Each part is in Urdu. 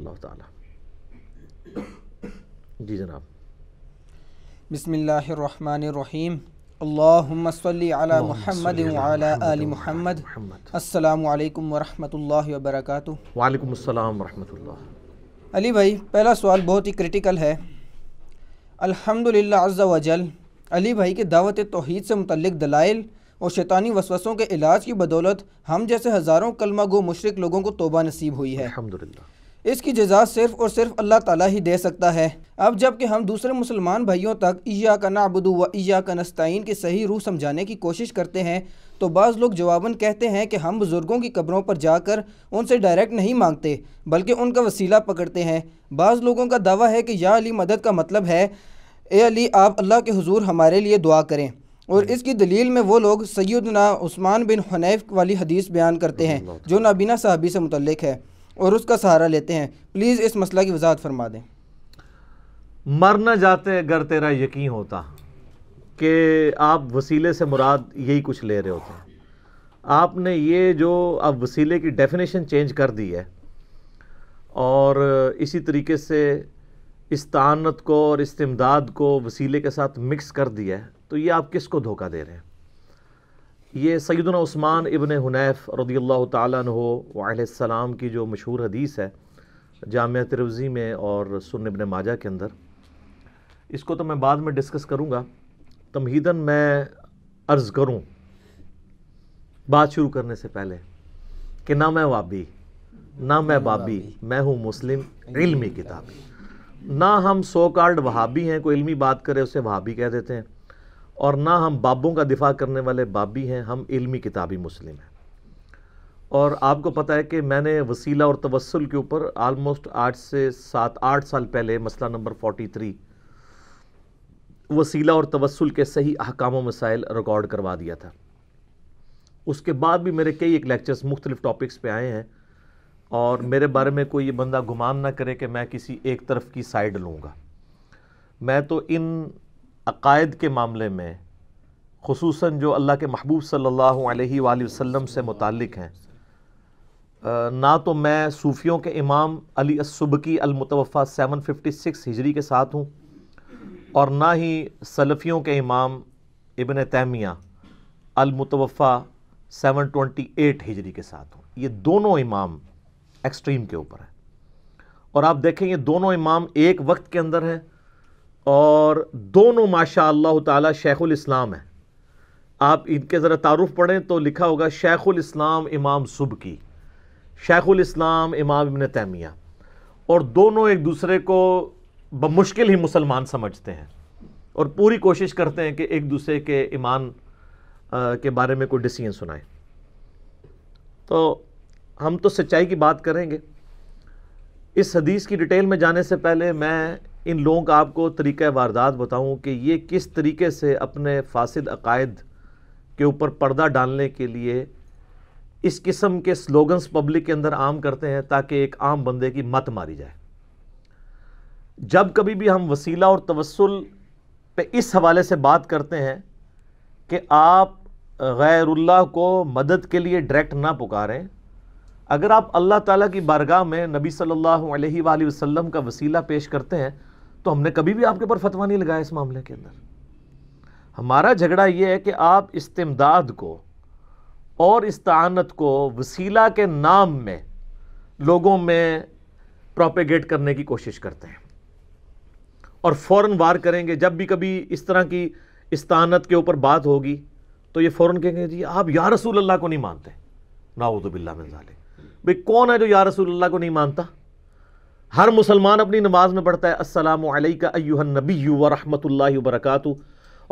اللہ جی جناب بسم اللہ الرحمن الرحیم محمد آل محمد السلام علیکم ورحمت اللہ وبرکاتہ وعلیکم السلام اللہ علی بھائی پہلا سوال بہت ہی کرٹیکل ہے الحمدللہ عز و جل علی بھائی کے دعوت توحید سے متعلق دلائل اور شیطانی وسوسوں کے علاج کی بدولت ہم جیسے ہزاروں کلمہ گو مشرق لوگوں کو توبہ نصیب ہوئی ہے اس کی جزا صرف اور صرف اللہ تعالیٰ ہی دے سکتا ہے اب جب کہ ہم دوسرے مسلمان بھائیوں تک اییا کا نعبدو و اییا کا نستعین کی صحیح روح سمجھانے کی کوشش کرتے ہیں تو بعض لوگ جواباً کہتے ہیں کہ ہم بزرگوں کی قبروں پر جا کر ان سے ڈائریکٹ نہیں مانگتے بلکہ ان کا وسیلہ پکڑتے ہیں بعض لوگوں کا دعویٰ ہے کہ یا علی مدد کا مطلب ہے اے علی آپ اللہ کے حضور ہمارے لیے دعا کریں اور اس کی دلیل میں وہ لوگ سیدنا عثمان بن حنیف والی حدیث بیان کرتے ہیں جو نابینا صحابی سے متعلق ہے اور اس کا سہارا لیتے ہیں پلیز اس مسئلہ کی وضاحت فرما دیں مر نہ جاتے اگر تیرا یقین ہوتا کہ آپ وسیلے سے مراد یہی کچھ لے رہے ہوتے ہیں آپ نے یہ جو اب وسیلے کی ڈیفینیشن چینج کر دی ہے اور اسی طریقے سے استعانت کو اور استمداد کو وسیلے کے ساتھ مکس کر دیا ہے تو یہ آپ کس کو دھوکہ دے رہے ہیں یہ سیدنا عثمان ابن حنیف رضی اللہ تعالیٰ عنہ علیہ السلام کی جو مشہور حدیث ہے جامعہ تروزی میں اور سن ابن ماجہ کے اندر اس کو تو میں بعد میں ڈسکس کروں گا تمہیدن میں عرض کروں بات شروع کرنے سے پہلے کہ نہ میں وابی نہ میں بابی میں ہوں مسلم علمی کتابی نہ ہم سو کارڈ وہابی ہیں کوئی علمی بات کرے اسے وہابی کہہ دیتے ہیں اور نہ ہم بابوں کا دفاع کرنے والے بابی ہیں ہم علمی کتابی مسلم ہیں اور آپ کو پتہ ہے کہ میں نے وسیلہ اور توسل کے اوپر آلموسٹ آٹھ سے سات آٹھ سال پہلے مسئلہ نمبر فورٹی تھری وسیلہ اور توسل کے صحیح احکام و مسائل ریکارڈ کروا دیا تھا اس کے بعد بھی میرے کئی ایک لیکچرز مختلف ٹاپکس پہ آئے ہیں اور میرے بارے میں کوئی یہ بندہ گمان نہ کرے کہ میں کسی ایک طرف کی سائیڈ لوں گا میں تو ان عقائد کے معاملے میں خصوصاً جو اللہ کے محبوب صلی اللہ علیہ وآلہ وسلم سے متعلق ہیں نہ تو میں صوفیوں کے امام علی السبکی المتوفہ سیون ففٹی سکس ہجری کے ساتھ ہوں اور نہ ہی سلفیوں کے امام ابن تیمیہ المتوفہ سیون ایٹ ہجری کے ساتھ ہوں یہ دونوں امام ایکسٹریم کے اوپر ہیں اور آپ دیکھیں یہ دونوں امام ایک وقت کے اندر ہیں اور دونوں ماشاء اللہ تعالی شیخ الاسلام ہیں آپ ان کے ذرا تعارف پڑھیں تو لکھا ہوگا شیخ الاسلام امام سب کی شیخ الاسلام امام ابن تیمیہ اور دونوں ایک دوسرے کو بمشکل ہی مسلمان سمجھتے ہیں اور پوری کوشش کرتے ہیں کہ ایک دوسرے کے ایمان کے بارے میں کوئی ڈسیزن سنائیں تو ہم تو سچائی کی بات کریں گے اس حدیث کی ڈیٹیل میں جانے سے پہلے میں ان لوگوں کا آپ کو طریقہ واردات بتاؤں کہ یہ کس طریقے سے اپنے فاسد عقائد کے اوپر پردہ ڈالنے کے لیے اس قسم کے سلوگنز پبلک کے اندر عام کرتے ہیں تاکہ ایک عام بندے کی مت ماری جائے جب کبھی بھی ہم وسیلہ اور توسل پہ اس حوالے سے بات کرتے ہیں کہ آپ غیر اللہ کو مدد کے لیے ڈائریکٹ نہ پکاریں اگر آپ اللہ تعالیٰ کی بارگاہ میں نبی صلی اللہ علیہ وآلہ وسلم کا وسیلہ پیش کرتے ہیں تو ہم نے کبھی بھی آپ کے اوپر فتوا نہیں لگایا اس معاملے کے اندر ہمارا جھگڑا یہ ہے کہ آپ استمداد کو اور استعانت کو وسیلہ کے نام میں لوگوں میں پروپیگیٹ کرنے کی کوشش کرتے ہیں اور فوراً وار کریں گے جب بھی کبھی اس طرح کی استعانت کے اوپر بات ہوگی تو یہ فوراً کہیں گے جی آپ یا رسول اللہ کو نہیں مانتے باللہ من بلّہ بھائی کون ہے جو یا رسول اللہ کو نہیں مانتا ہر مسلمان اپنی نماز میں پڑھتا ہے السلام علیکہ ایوہ النبی ورحمۃ اللہ وبرکاتہ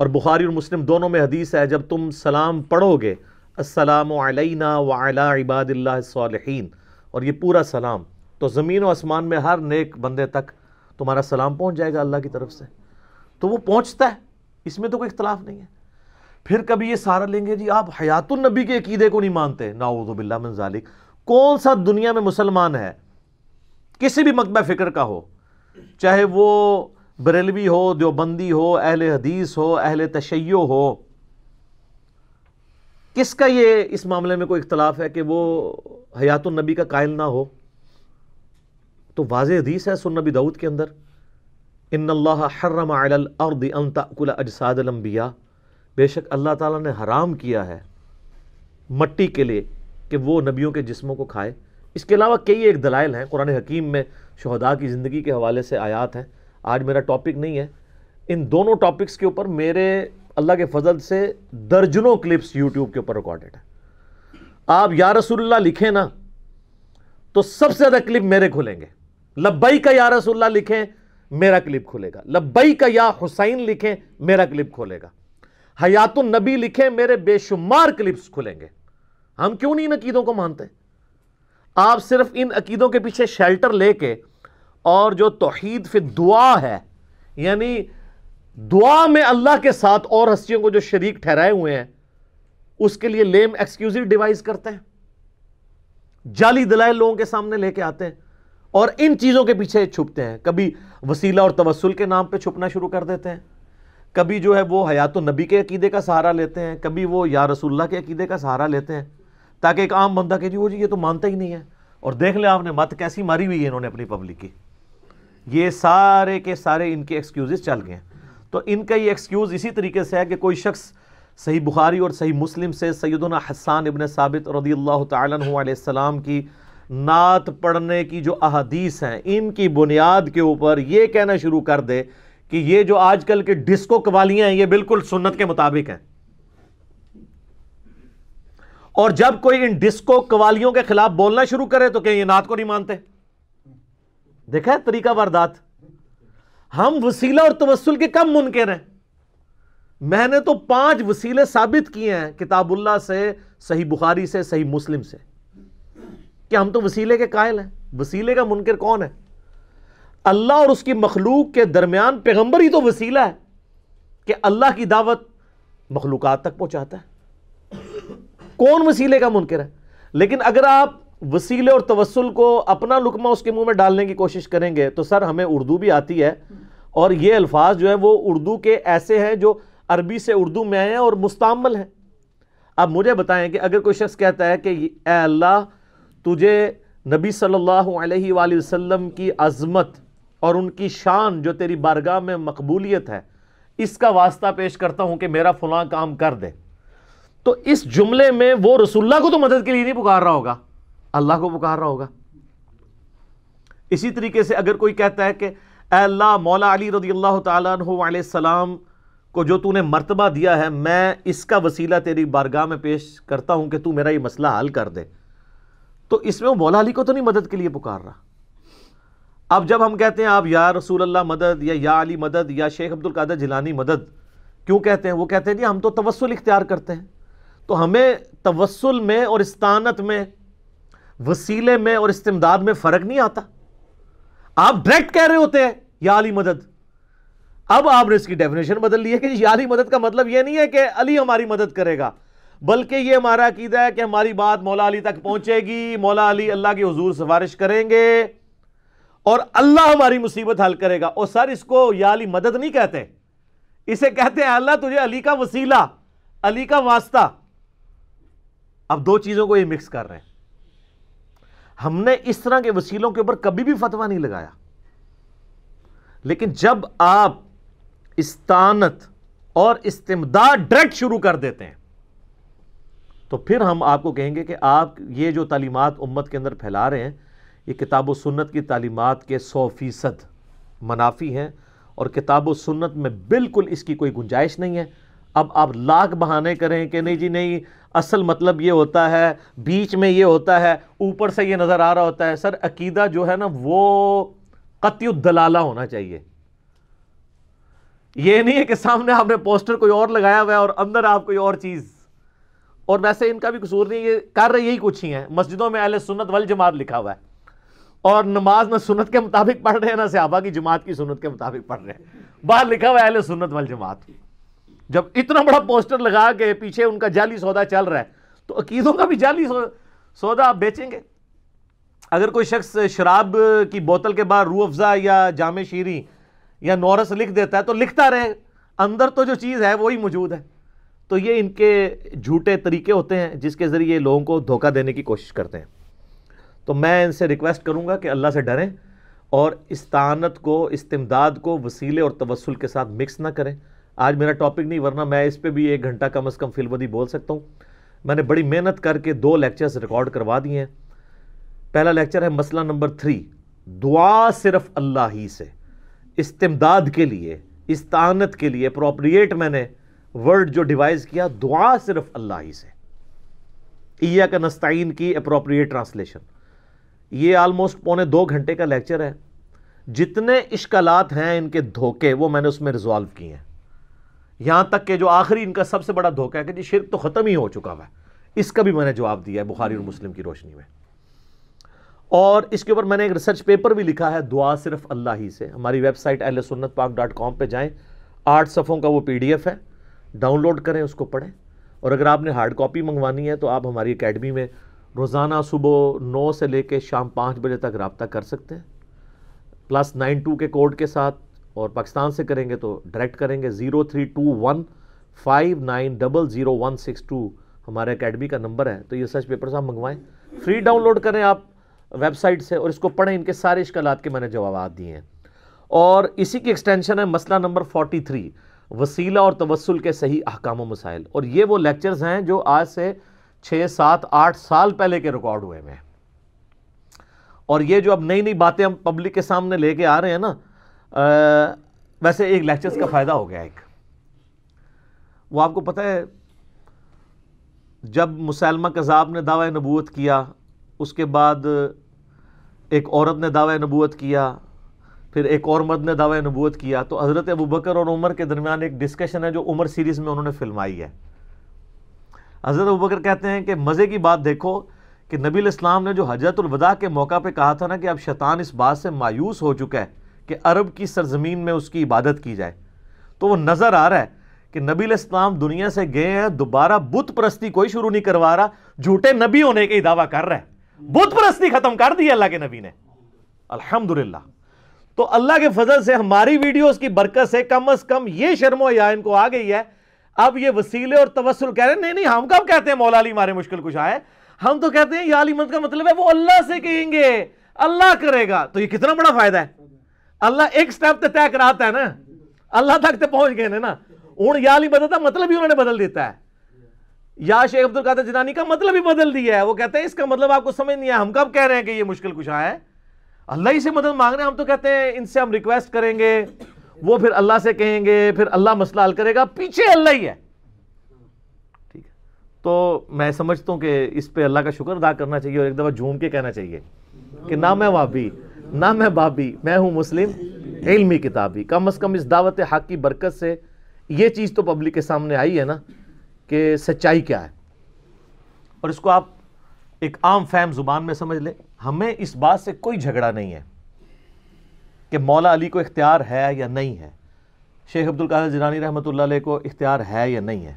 اور بخاری اور مسلم دونوں میں حدیث ہے جب تم سلام پڑھو گے السلام علینا وعلا عباد اللہ الصالحین اور یہ پورا سلام تو زمین و آسمان میں ہر نیک بندے تک تمہارا سلام پہنچ جائے گا اللہ کی طرف سے تو وہ پہنچتا ہے اس میں تو کوئی اختلاف نہیں ہے پھر کبھی یہ سارا لیں گے جی آپ حیات النبی کے عقیدے کو نہیں مانتے نا باللہ من ذالک کون سا دنیا میں مسلمان ہے کسی بھی مکبہ فکر کا ہو چاہے وہ بریلوی ہو دیوبندی ہو اہل حدیث ہو اہل تشیع ہو کس کا یہ اس معاملے میں کوئی اختلاف ہے کہ وہ حیات النبی کا قائل نہ ہو تو واضح حدیث ہے سنبی دعوت کے اندر ان اللہ حرم علی الارض ان اجساد الانبیاء بے شک اللہ تعالیٰ نے حرام کیا ہے مٹی کے لیے کہ وہ نبیوں کے جسموں کو کھائے اس کے علاوہ کئی ایک دلائل ہیں قرآن حکیم میں شہداء کی زندگی کے حوالے سے آیات ہیں آج میرا ٹاپک نہیں ہے ان دونوں ٹاپکس کے اوپر میرے اللہ کے فضل سے درجنوں کلپس یوٹیوب کے اوپر ریکارڈڈ ہیں آپ یا رسول اللہ لکھیں نا تو سب سے زیادہ کلپ میرے کھلیں گے لبئی کا یا رسول اللہ لکھیں میرا کلپ کھلے گا لبئی کا یا حسین لکھیں میرا کلپ کھلے گا حیات النبی لکھیں میرے بے شمار کلپس کھلیں گے ہم کیوں نہیں نقیدوں کو مانتے ہیں آپ صرف ان عقیدوں کے پیچھے شیلٹر لے کے اور جو توحید فی دعا ہے یعنی دعا میں اللہ کے ساتھ اور ہستیوں کو جو شریک ٹھہرائے ہوئے ہیں اس کے لیے لیم ایکسکیوزی ڈیوائز کرتے ہیں جعلی دلائے لوگوں کے سامنے لے کے آتے ہیں اور ان چیزوں کے پیچھے چھپتے ہیں کبھی وسیلہ اور توسل کے نام پہ چھپنا شروع کر دیتے ہیں کبھی جو ہے وہ حیات النبی کے عقیدے کا سہارا لیتے ہیں کبھی وہ یا رسول اللہ کے عقیدے کا سہارا لیتے ہیں تاکہ ایک عام بندہ کہ جی وہ جی یہ تو مانتا ہی نہیں ہے اور دیکھ لیں آپ نے مت کیسی ماری ہوئی ہے انہوں نے اپنی پبلک کی یہ سارے کے سارے ان کے ایکسکیوزز چل گئے ہیں تو ان کا یہ ایکسکیوز اسی طریقے سے ہے کہ کوئی شخص صحیح بخاری اور صحیح مسلم سے سیدنا حسان ابن ثابت رضی اللہ تعالیٰ علیہ السلام کی نعت پڑھنے کی جو احادیث ہیں ان کی بنیاد کے اوپر یہ کہنا شروع کر دے کہ یہ جو آج کل کے ڈسکو قوالیاں ہیں یہ بالکل سنت کے مطابق ہیں اور جب کوئی ان ڈسکو قوالیوں کے خلاف بولنا شروع کرے تو کہیں یہ نعت کو نہیں مانتے دیکھا ہے طریقہ واردات ہم وسیلہ اور توسل کے کم منکر ہیں میں نے تو پانچ وسیلے ثابت کیے ہیں کتاب اللہ سے صحیح بخاری سے صحیح مسلم سے کہ ہم تو وسیلے کے قائل ہیں وسیلے کا منکر کون ہے اللہ اور اس کی مخلوق کے درمیان پیغمبر ہی تو وسیلہ ہے کہ اللہ کی دعوت مخلوقات تک پہنچاتا ہے کون وسیلے کا منکر ہے لیکن اگر آپ وسیلے اور توسل کو اپنا لکمہ اس کے منہ میں ڈالنے کی کوشش کریں گے تو سر ہمیں اردو بھی آتی ہے اور یہ الفاظ جو ہے وہ اردو کے ایسے ہیں جو عربی سے اردو میں ہیں اور مستعمل ہیں اب مجھے بتائیں کہ اگر کوئی شخص کہتا ہے کہ اے اللہ تجھے نبی صلی اللہ علیہ وآلہ وسلم کی عظمت اور ان کی شان جو تیری بارگاہ میں مقبولیت ہے اس کا واسطہ پیش کرتا ہوں کہ میرا فلاں کام کر دے تو اس جملے میں وہ رسول اللہ کو تو مدد کے لیے نہیں پکار رہا ہوگا اللہ کو پکار رہا ہوگا اسی طریقے سے اگر کوئی کہتا ہے کہ اے اللہ مولا علی رضی اللہ تعالیٰ عنہ علیہ السلام کو جو تو نے مرتبہ دیا ہے میں اس کا وسیلہ تیری بارگاہ میں پیش کرتا ہوں کہ میرا یہ مسئلہ حل کر دے تو اس میں وہ مولا علی کو تو نہیں مدد کے لیے پکار رہا اب جب ہم کہتے ہیں آپ یا رسول اللہ مدد یا یا علی مدد یا شیخ عبد القادر جیلانی مدد کیوں کہتے ہیں وہ کہتے ہیں جی ہم تو توسل اختیار کرتے ہیں تو ہمیں توسل میں اور استانت میں وسیلے میں اور استمداد میں فرق نہیں آتا آپ ڈائریکٹ کہہ رہے ہوتے ہیں یا علی مدد اب آپ نے اس کی ڈیفینیشن بدل لی ہے کہ یا علی مدد کا مطلب یہ نہیں ہے کہ علی ہماری مدد کرے گا بلکہ یہ ہمارا عقیدہ ہے کہ ہماری بات مولا علی تک پہنچے گی مولا علی اللہ کی حضور سفارش کریں گے اور اللہ ہماری مصیبت حل کرے گا اور سر اس کو یا علی مدد نہیں کہتے اسے کہتے ہیں اللہ تجھے علی کا وسیلہ علی کا واسطہ اب دو چیزوں کو یہ مکس کر رہے ہیں ہم نے اس طرح کے وسیلوں کے اوپر کبھی بھی فتوہ نہیں لگایا لیکن جب آپ استانت اور استمداد شروع کر دیتے ہیں تو پھر ہم آپ کو کہیں گے کہ آپ یہ جو تعلیمات امت کے اندر پھیلا رہے ہیں یہ کتاب و سنت کی تعلیمات کے سو فیصد منافی ہیں اور کتاب و سنت میں بالکل اس کی کوئی گنجائش نہیں ہے اب آپ لاکھ بہانے کریں کہ نہیں جی نہیں اصل مطلب یہ ہوتا ہے بیچ میں یہ ہوتا ہے اوپر سے یہ نظر آ رہا ہوتا ہے سر عقیدہ جو ہے نا وہ قتی الدلالہ ہونا چاہیے یہ نہیں ہے کہ سامنے آپ نے پوسٹر کوئی اور لگایا ہوا ہے اور اندر آپ کوئی اور چیز اور ویسے ان کا بھی قصور نہیں یہ کر رہے یہی کچھ ہی ہیں مسجدوں میں اہل سنت وال جماعت لکھا ہوا ہے اور نماز نہ سنت کے مطابق پڑھ رہے ہیں نہ صحابہ کی جماعت کی سنت کے مطابق پڑھ رہے ہیں باہر لکھا ہوا ہے اہل سنت وال جماعت جب اتنا بڑا پوسٹر لگا کے پیچھے ان کا جعلی سودا چل رہا ہے تو عقیدوں کا بھی جعلی سودا آپ بیچیں گے اگر کوئی شخص شراب کی بوتل کے بعد روح افزا یا جامع شیری یا نورس لکھ دیتا ہے تو لکھتا رہے اندر تو جو چیز ہے وہی موجود ہے تو یہ ان کے جھوٹے طریقے ہوتے ہیں جس کے ذریعے لوگوں کو دھوکہ دینے کی کوشش کرتے ہیں تو میں ان سے ریکویسٹ کروں گا کہ اللہ سے ڈریں اور استعانت کو استمداد کو وسیلے اور توسل کے ساتھ مکس نہ کریں آج میرا ٹاپک نہیں ورنہ میں اس پہ بھی ایک گھنٹہ کم از کم فلوڈی بول سکتا ہوں میں نے بڑی محنت کر کے دو لیکچرز ریکارڈ کروا دیے ہیں پہلا لیکچر ہے مسئلہ نمبر تھری دعا صرف اللہ ہی سے استمداد کے لیے استعانت کے لیے اپروپریٹ میں نے ورڈ جو ڈیوائز کیا دعا صرف اللہ ہی سے ایا کا نستعین کی اپروپریٹ ٹرانسلیشن یہ آلموسٹ پونے دو گھنٹے کا لیکچر ہے جتنے اشکالات ہیں ان کے دھوکے وہ میں نے اس میں ریزالو کیے ہیں یہاں تک کہ جو آخری ان کا سب سے بڑا دھوکہ ہے کہ جی شرک تو ختم ہی ہو چکا ہوا ہے اس کا بھی میں نے جواب دیا ہے بخاری اور مسلم کی روشنی میں اور اس کے اوپر میں نے ایک ریسرچ پیپر بھی لکھا ہے دعا صرف اللہ ہی سے ہماری ویب سائٹ اہل سنت پاک ڈاٹ کام پہ جائیں آٹھ صفوں کا وہ پی ڈی ایف ہے ڈاؤن لوڈ کریں اس کو پڑھیں اور اگر آپ نے ہارڈ کاپی منگوانی ہے تو آپ ہماری اکیڈمی میں روزانہ صبح نو سے لے کے شام پانچ بجے تک رابطہ کر سکتے ہیں پلس نائن ٹو کے کوڈ کے ساتھ اور پاکستان سے کریں گے تو ڈائریکٹ کریں گے zero three two one five nine double zero one six two ہمارے اکیڈمی کا نمبر ہے تو یہ سرچ پیپر ہم منگوائیں فری ڈاؤن لوڈ کریں آپ ویب سائٹ سے اور اس کو پڑھیں ان کے سارے اشکالات کے میں نے جوابات دیے ہیں اور اسی کی ایکسٹینشن ہے مسئلہ نمبر فورٹی تھری وسیلہ اور توسل کے صحیح احکام و مسائل اور یہ وہ لیکچرز ہیں جو آج سے چھ سات آٹھ سال پہلے کے ریکارڈ ہوئے میں اور یہ جو اب نئی نئی باتیں ہم پبلک کے سامنے لے کے آ رہے ہیں نا ویسے ایک لیکچرز کا فائدہ ہو گیا ایک وہ آپ کو پتہ ہے جب مسلمہ کذاب نے دعوی نبوت کیا اس کے بعد ایک عورت نے دعوی نبوت کیا پھر ایک اور مرد نے دعوی نبوت کیا تو حضرت ابوبکر اور عمر کے درمیان ایک ڈسکشن ہے جو عمر سیریز میں انہوں نے فلمائی ہے حضرت ابوبکر کہتے ہیں کہ مزے کی بات دیکھو کہ نبی الاسلام نے جو حجرت الوداع کے موقع پہ کہا تھا نا کہ اب شیطان اس بات سے مایوس ہو چکا ہے کہ عرب کی سرزمین میں اس کی عبادت کی جائے تو وہ نظر آ رہا ہے کہ نبی علیہ السلام دنیا سے گئے ہیں دوبارہ بت پرستی کوئی شروع نہیں کروا رہا جھوٹے نبی ہونے کا دعویٰ کر رہا ہے بت پرستی ختم کر دی اللہ کے نبی نے الحمدللہ تو اللہ کے فضل سے ہماری ویڈیوز کی برکت سے کم از کم یہ شرم و یا ان کو آ گئی ہے اب یہ وسیلے اور توسل کہہ رہے ہیں نہیں نہیں ہم کب کہتے ہیں مولا علی ہمارے مشکل کچھ آئے ہم تو کہتے ہیں یا علی من کا مطلب ہے وہ اللہ سے کہیں گے اللہ کرے گا تو یہ کتنا بڑا فائدہ ہے اللہ ایک سٹیپ تے طے کراتا ہے نا اللہ تک تے پہنچ گئے نا ہوں یا علی بدلتا مطلب ہی انہوں نے بدل دیتا ہے یا شیخ عبد القادر جنانی کا مطلب ہی بدل دیا ہے وہ کہتے ہیں اس کا مطلب آپ کو سمجھ نہیں ہے ہم کب کہہ رہے ہیں کہ یہ مشکل کچھ ہے اللہ ہی سے مدد مانگ رہے ہیں ہم تو کہتے ہیں ان سے ہم ریکویسٹ کریں گے وہ پھر اللہ سے کہیں گے پھر اللہ مسئلہ حل کرے گا پیچھے اللہ ہی ہے ٹھیک ہے تو میں سمجھتا ہوں کہ اس پہ اللہ کا شکر ادا کرنا چاہیے اور ایک دفعہ جھوم کے کہنا چاہیے کہ نہ میں وہاں بھی نہ میں بابی میں ہوں مسلم علمی کتابی کم از کم اس دعوت حق کی برکت سے یہ چیز تو پبلک کے سامنے آئی ہے نا کہ سچائی کیا ہے اور اس کو آپ ایک عام فہم زبان میں سمجھ لیں ہمیں اس بات سے کوئی جھگڑا نہیں ہے کہ مولا علی کو اختیار ہے یا نہیں ہے شیخ عبد القادر جنانی رحمۃ اللہ علیہ کو اختیار ہے یا نہیں ہے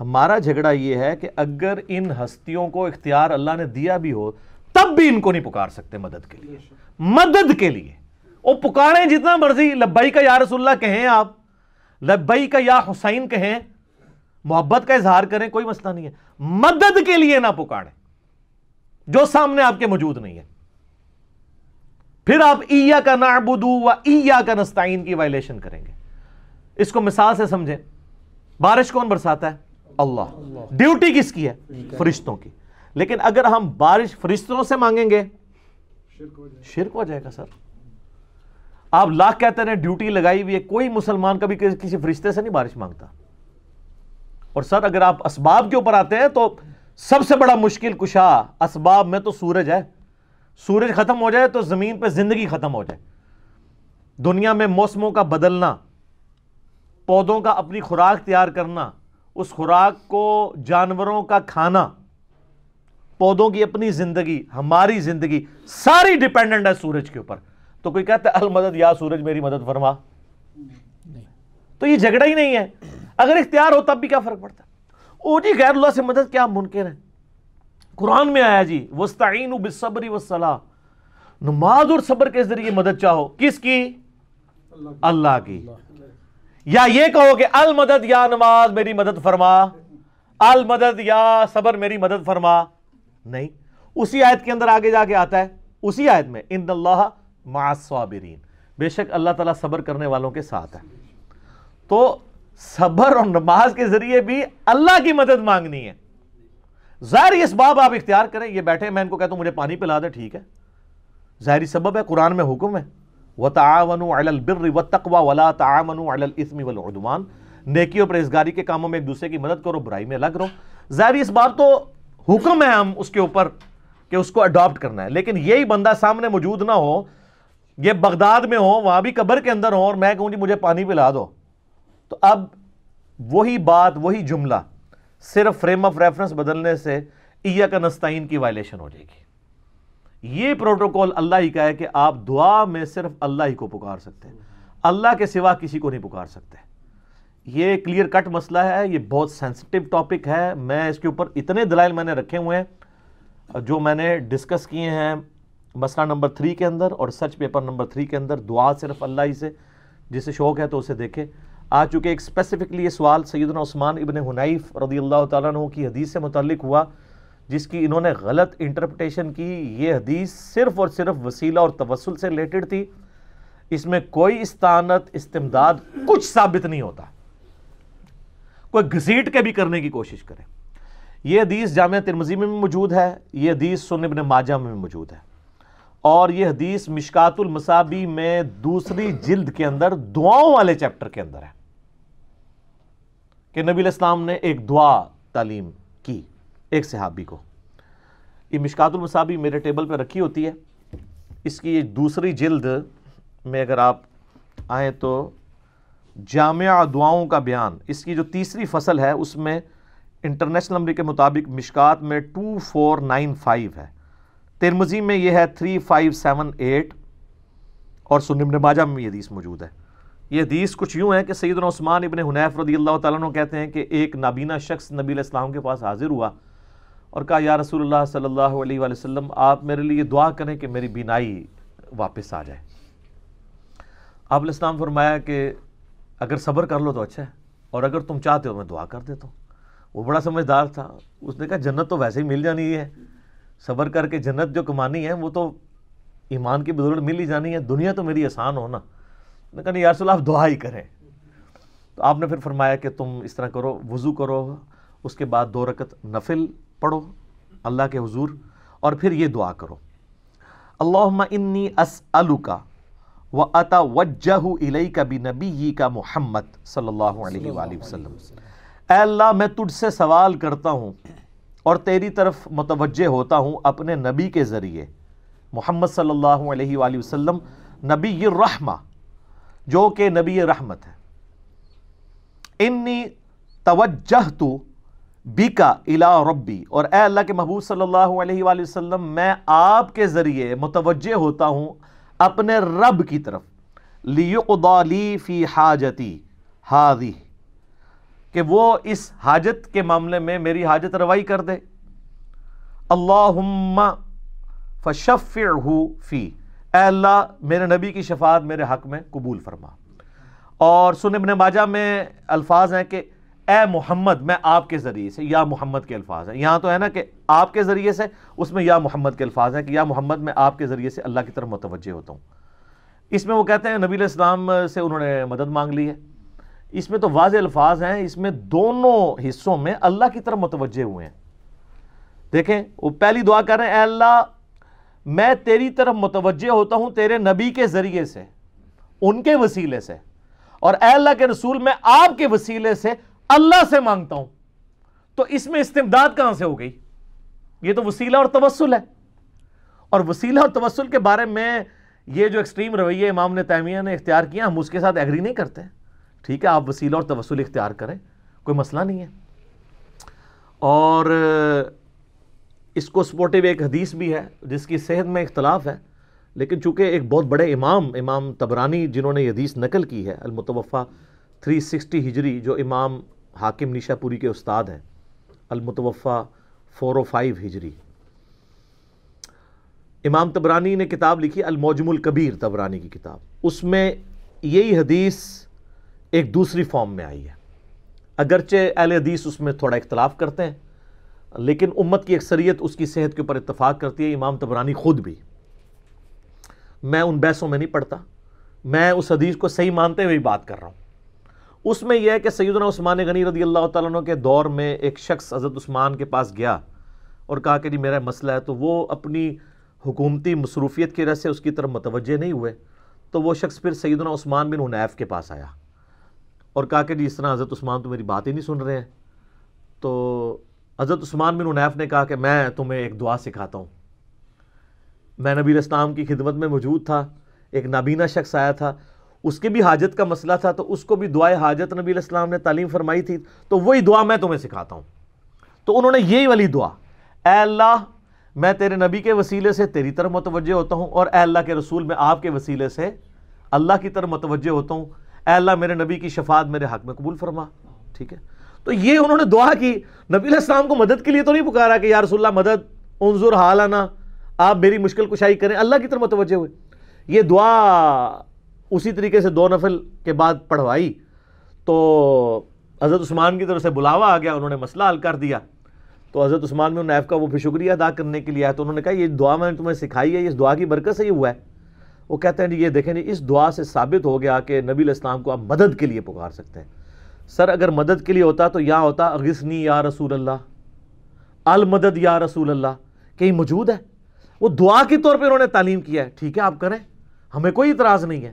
ہمارا جھگڑا یہ ہے کہ اگر ان ہستیوں کو اختیار اللہ نے دیا بھی ہو تب بھی ان کو نہیں پکار سکتے مدد کے لیے مدد کے لیے وہ پکاریں جتنا مرضی لبئی کا یا رسول اللہ کہیں آپ لبئی کا یا حسین کہیں محبت کا اظہار کریں کوئی مسئلہ نہیں ہے مدد کے لیے نہ پکاریں جو سامنے آپ کے موجود نہیں ہے پھر آپ ایا کا نعبدو و ایا کا نستعین کی وائلیشن کریں گے اس کو مثال سے سمجھیں بارش کون برساتا ہے اللہ ڈیوٹی کس کی ہے فرشتوں کی لیکن اگر ہم بارش فرشتوں سے مانگیں گے شرک ہو جائے گا سر آپ لاکھ کہتے ہیں ڈیوٹی لگائی ہوئی ہے کوئی مسلمان کبھی کسی فرشتے سے نہیں بارش مانگتا اور سر اگر آپ اسباب کے اوپر آتے ہیں تو سب سے بڑا مشکل کشا اسباب میں تو سورج ہے سورج ختم ہو جائے تو زمین پہ زندگی ختم ہو جائے دنیا میں موسموں کا بدلنا پودوں کا اپنی خوراک تیار کرنا اس خوراک کو جانوروں کا کھانا پودوں کی اپنی زندگی ہماری زندگی ساری ڈیپینڈنٹ ہے سورج کے اوپر تو کوئی کہتا ہے المدد یا سورج میری مدد فرما تو یہ جھگڑا ہی نہیں ہے اگر اختیار ہو تب بھی کیا فرق پڑتا جی، ہے مدد کیا ممکن ہے قرآن میں آیا جی وسطین بے صبری وسلح نماز اور صبر کے ذریعے مدد چاہو کس کی اللہ کی یا یہ کہو کہ المدد یا نماز میری مدد فرما المدد یا صبر میری مدد فرما نہیں اسی آیت کے اندر آگے جا کے آتا ہے اسی آیت میں ان اللہ معصابرین بے شک اللہ تعالیٰ صبر کرنے والوں کے ساتھ ہے تو صبر اور نماز کے ذریعے بھی اللہ کی مدد مانگنی ہے ظاہری اسباب آپ اختیار کریں یہ بیٹھے میں ان کو کہتا ہوں مجھے پانی پلا دے ٹھیک ہے ظاہری سبب ہے قرآن میں حکم ہے وطاون البر و تقوا ولا تعاون علسم ولادمان نیکی اور پرہیزگاری کے کاموں میں ایک دوسرے کی مدد کرو برائی میں الگ رہو ظاہری اسباب تو حکم ہے ہم اس کے اوپر کہ اس کو اڈاپٹ کرنا ہے لیکن یہی بندہ سامنے موجود نہ ہو یہ بغداد میں ہو وہاں بھی قبر کے اندر ہو اور میں کہوں جی مجھے پانی پلا دو تو اب وہی بات وہی جملہ صرف فریم آف ریفرنس بدلنے سے کا نستعین کی وائلیشن ہو جائے گی یہ پروٹوکول اللہ ہی کا ہے کہ آپ دعا میں صرف اللہ ہی کو پکار سکتے ہیں اللہ کے سوا کسی کو نہیں پکار سکتے یہ کلیئر کٹ مسئلہ ہے یہ بہت سینسٹیو ٹاپک ہے میں اس کے اوپر اتنے دلائل میں نے رکھے ہوئے ہیں جو میں نے ڈسکس کیے ہیں مسئلہ نمبر تھری کے اندر اور سچ پیپر نمبر تھری کے اندر دعا صرف اللہ ہی سے جسے شوق ہے تو اسے دیکھے آ چونکہ ایک اسپیسیفکلی یہ سوال سیدنا عثمان ابن حنائف رضی اللہ تعالیٰ عنہ کی حدیث سے متعلق ہوا جس کی انہوں نے غلط انٹرپٹیشن کی یہ حدیث صرف اور صرف وسیلہ اور توسل سے ریلیٹڈ تھی اس میں کوئی استعانت استمداد کچھ ثابت نہیں ہوتا کوئی گھسیٹ کے بھی کرنے کی کوشش کرے یہ حدیث جامعہ ترمزی میں بھی موجود ہے یہ حدیث سن ابن ماجہ میں بھی موجود ہے اور یہ حدیث مشکات المصابی میں دوسری جلد کے اندر دعاؤں والے چیپٹر کے اندر ہے کہ نبی علیہ السلام نے ایک دعا تعلیم کی ایک صحابی کو یہ مشکات المصابی میرے ٹیبل پہ رکھی ہوتی ہے اس کی یہ دوسری جلد میں اگر آپ آئیں تو جامعہ دعاؤں کا بیان اس کی جو تیسری فصل ہے اس میں انٹرنیشنل نمبر کے مطابق مشکات میں ٹو فور نائن فائیو ہے ترمزی میں یہ ہے تھری فائیو سیون ایٹ اور ماجہ میں یہ حدیث موجود ہے یہ حدیث کچھ یوں ہے کہ سیدنا عثمان ابن حنیف رضی اللہ تعالیٰ کہتے ہیں کہ ایک نابینا شخص نبی علیہ السلام کے پاس حاضر ہوا اور کہا یا رسول اللہ صلی اللہ علیہ وآلہ وسلم آپ میرے لیے دعا کریں کہ میری بینائی واپس آ جائے آپ علیہ السلام فرمایا کہ اگر صبر کر لو تو اچھا ہے اور اگر تم چاہتے ہو میں دعا کر دیتا ہوں وہ بڑا سمجھدار تھا اس نے کہا جنت تو ویسے ہی مل جانی ہے صبر کر کے جنت جو کمانی ہے وہ تو ایمان کی بدولت مل ہی جانی ہے دنیا تو میری آسان ہو نا کہا نہیں یارسل آپ دعا ہی کریں تو آپ نے پھر فرمایا کہ تم اس طرح کرو وضو کرو اس کے بعد دو رکت نفل پڑھو اللہ کے حضور اور پھر یہ دعا کرو اللہ انی اسلکا وَأَتَا وجہ إِلَيْكَ بِنَبِيِّكَ نبی کا محمد صلی اللہ علیہ وآلہ وسلم اے اللہ میں تجھ سے سوال کرتا ہوں اور تیری طرف متوجہ ہوتا ہوں اپنے نبی کے ذریعے محمد صلی اللہ علیہ وآلہ وسلم نبی الرحمہ جو کہ نبی رحمت ہے انی توجہ تو بیکا ال ربی اور اے اللہ کے محبوب صلی اللہ علیہ وآلہ وسلم میں آپ کے ذریعے متوجہ ہوتا ہوں اپنے رب کی طرف حاجتی حاضی کہ وہ اس حاجت کے معاملے میں میری حاجت روائی کر دے اللہم فشفعہ فی اے اللہ میرے نبی کی شفاعت میرے حق میں قبول فرما اور سن ابن ماجہ میں الفاظ ہیں کہ اے محمد میں آپ کے ذریعے سے یا محمد کے الفاظ ہیں یہاں تو ہے نا کہ آپ کے ذریعے سے اس میں یا محمد کے الفاظ ہیں کہ یا محمد میں آپ کے ذریعے سے اللہ کی طرف متوجہ ہوتا ہوں اس میں وہ کہتے ہیں نبی علیہ السلام سے انہوں نے مدد مانگ لی ہے اس میں تو واضح الفاظ ہیں اس میں دونوں حصوں میں اللہ کی طرف متوجہ ہوئے ہیں دیکھیں وہ پہلی دعا کر رہے ہیں اے اللہ میں تیری طرف متوجہ ہوتا ہوں تیرے نبی کے ذریعے سے ان کے وسیلے سے اور اے اللہ کے رسول میں آپ کے وسیلے سے اللہ سے مانگتا ہوں تو اس میں استمداد کہاں سے ہو گئی یہ تو وسیلہ اور توسل ہے اور وسیلہ اور توسل کے بارے میں یہ جو ایکسٹریم رویہ امام نے نے اختیار کیا ہم اس کے ساتھ ایگری نہیں کرتے ٹھیک ہے آپ وسیلہ اور توسل اختیار کریں کوئی مسئلہ نہیں ہے اور اس کو سپورٹیو ایک حدیث بھی ہے جس کی صحت میں اختلاف ہے لیکن چونکہ ایک بہت بڑے امام امام تبرانی جنہوں نے یہ حدیث نقل کی ہے المتوفہ 360 ہجری جو امام حاکم نیشہ پوری کے استاد ہیں المتوفہ فور و فائیو ہجری امام تبرانی نے کتاب لکھی الموجم الکبیر تبرانی کی کتاب اس میں یہی حدیث ایک دوسری فارم میں آئی ہے اگرچہ اہل حدیث اس میں تھوڑا اختلاف کرتے ہیں لیکن امت کی اکثریت اس کی صحت کے اوپر اتفاق کرتی ہے امام تبرانی خود بھی میں ان بیسوں میں نہیں پڑھتا میں اس حدیث کو صحیح مانتے ہوئے بات کر رہا ہوں اس میں یہ ہے کہ سیدنا عثمان غنی رضی اللہ تعالیٰ عنہ کے دور میں ایک شخص حضرت عثمان کے پاس گیا اور کہا کہ جی میرا مسئلہ ہے تو وہ اپنی حکومتی مصروفیت کی وجہ سے اس کی طرف متوجہ نہیں ہوئے تو وہ شخص پھر سیدنا عثمان بن حنیف کے پاس آیا اور کہا کہ جی اس طرح حضرت عثمان تو میری بات ہی نہیں سن رہے ہیں تو حضرت عثمان بن حنیف نے کہا کہ میں تمہیں ایک دعا سکھاتا ہوں میں نبی اسلام کی خدمت میں موجود تھا ایک نابینا شخص آیا تھا اس کے بھی حاجت کا مسئلہ تھا تو اس کو بھی دعائے حاجت نبی علیہ السلام نے تعلیم فرمائی تھی تو وہی دعا میں تمہیں سکھاتا ہوں تو انہوں نے یہی والی دعا اے اللہ میں تیرے نبی کے وسیلے سے تیری طرف متوجہ ہوتا ہوں اور اے اللہ کے رسول میں آپ کے وسیلے سے اللہ کی طرف متوجہ ہوتا ہوں اے اللہ میرے نبی کی شفاعت میرے حق میں قبول فرما ٹھیک ہے تو یہ انہوں نے دعا کی نبی علیہ السلام کو مدد کے لیے تو نہیں پکارا کہ یا رسول اللہ مدد انظر حالانہ آپ میری مشکل کشائی کریں اللہ کی طرف متوجہ ہوئے یہ دعا اسی طریقے سے دو نفل کے بعد پڑھوائی تو حضرت عثمان کی طرف سے بلاوا آ گیا انہوں نے مسئلہ حل کر دیا تو حضرت عثمان میں نیف کا وہ پھر شکریہ ادا کرنے کے لیے آیا تو انہوں نے کہا یہ دعا میں نے تمہیں سکھائی ہے اس دعا کی برکت سے یہ ہوا ہے وہ کہتے ہیں جی یہ دیکھیں جی اس دعا سے ثابت ہو گیا کہ نبی الاسلام کو آپ مدد کے لیے پکار سکتے ہیں سر اگر مدد کے لیے ہوتا تو یہاں ہوتا اغسنی یا رسول اللہ المدد یا رسول اللہ کہیں موجود ہے وہ دعا کے طور پہ انہوں نے تعلیم کیا ہے ٹھیک ہے آپ کریں ہمیں کوئی اعتراض نہیں ہے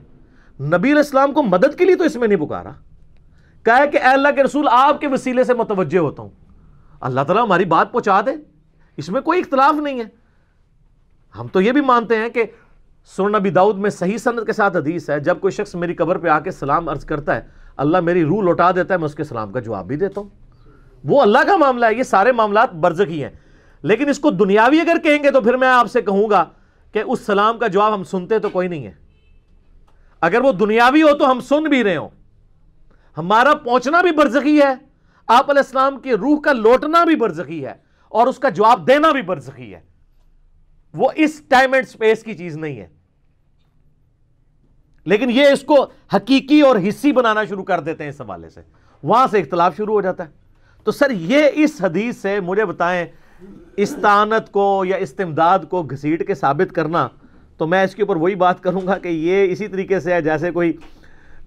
نبی علیہ السلام کو مدد کے لیے تو اس میں نہیں پکارا کہ اے اللہ کے رسول آپ کے وسیلے سے متوجہ ہوتا ہوں اللہ تعالیٰ ہماری بات پہنچا دے اس میں کوئی اختلاف نہیں ہے ہم تو یہ بھی مانتے ہیں کہ سن نبی داؤد میں صحیح صنعت کے ساتھ حدیث ہے جب کوئی شخص میری قبر پہ آ کے سلام عرض کرتا ہے اللہ میری روح لوٹا دیتا ہے میں اس کے سلام کا جواب بھی دیتا ہوں وہ اللہ کا معاملہ ہے یہ سارے معاملات برزخی ہی ہیں لیکن اس کو دنیاوی اگر کہیں گے تو پھر میں آپ سے کہوں گا کہ اس سلام کا جواب ہم سنتے تو کوئی نہیں ہے اگر وہ دنیاوی ہو تو ہم سن بھی رہے ہوں ہمارا پہنچنا بھی برزخی ہے آپ علیہ السلام کی روح کا لوٹنا بھی برزخی ہے اور اس کا جواب دینا بھی برزخی ہے وہ اس ٹائم اینڈ سپیس کی چیز نہیں ہے لیکن یہ اس کو حقیقی اور حصی بنانا شروع کر دیتے ہیں اس حوالے سے وہاں سے اختلاف شروع ہو جاتا ہے تو سر یہ اس حدیث سے مجھے بتائیں استانت کو یا استمداد کو گھسیٹ کے ثابت کرنا تو میں اس کے اوپر وہی بات کروں گا کہ یہ اسی طریقے سے ہے جیسے کوئی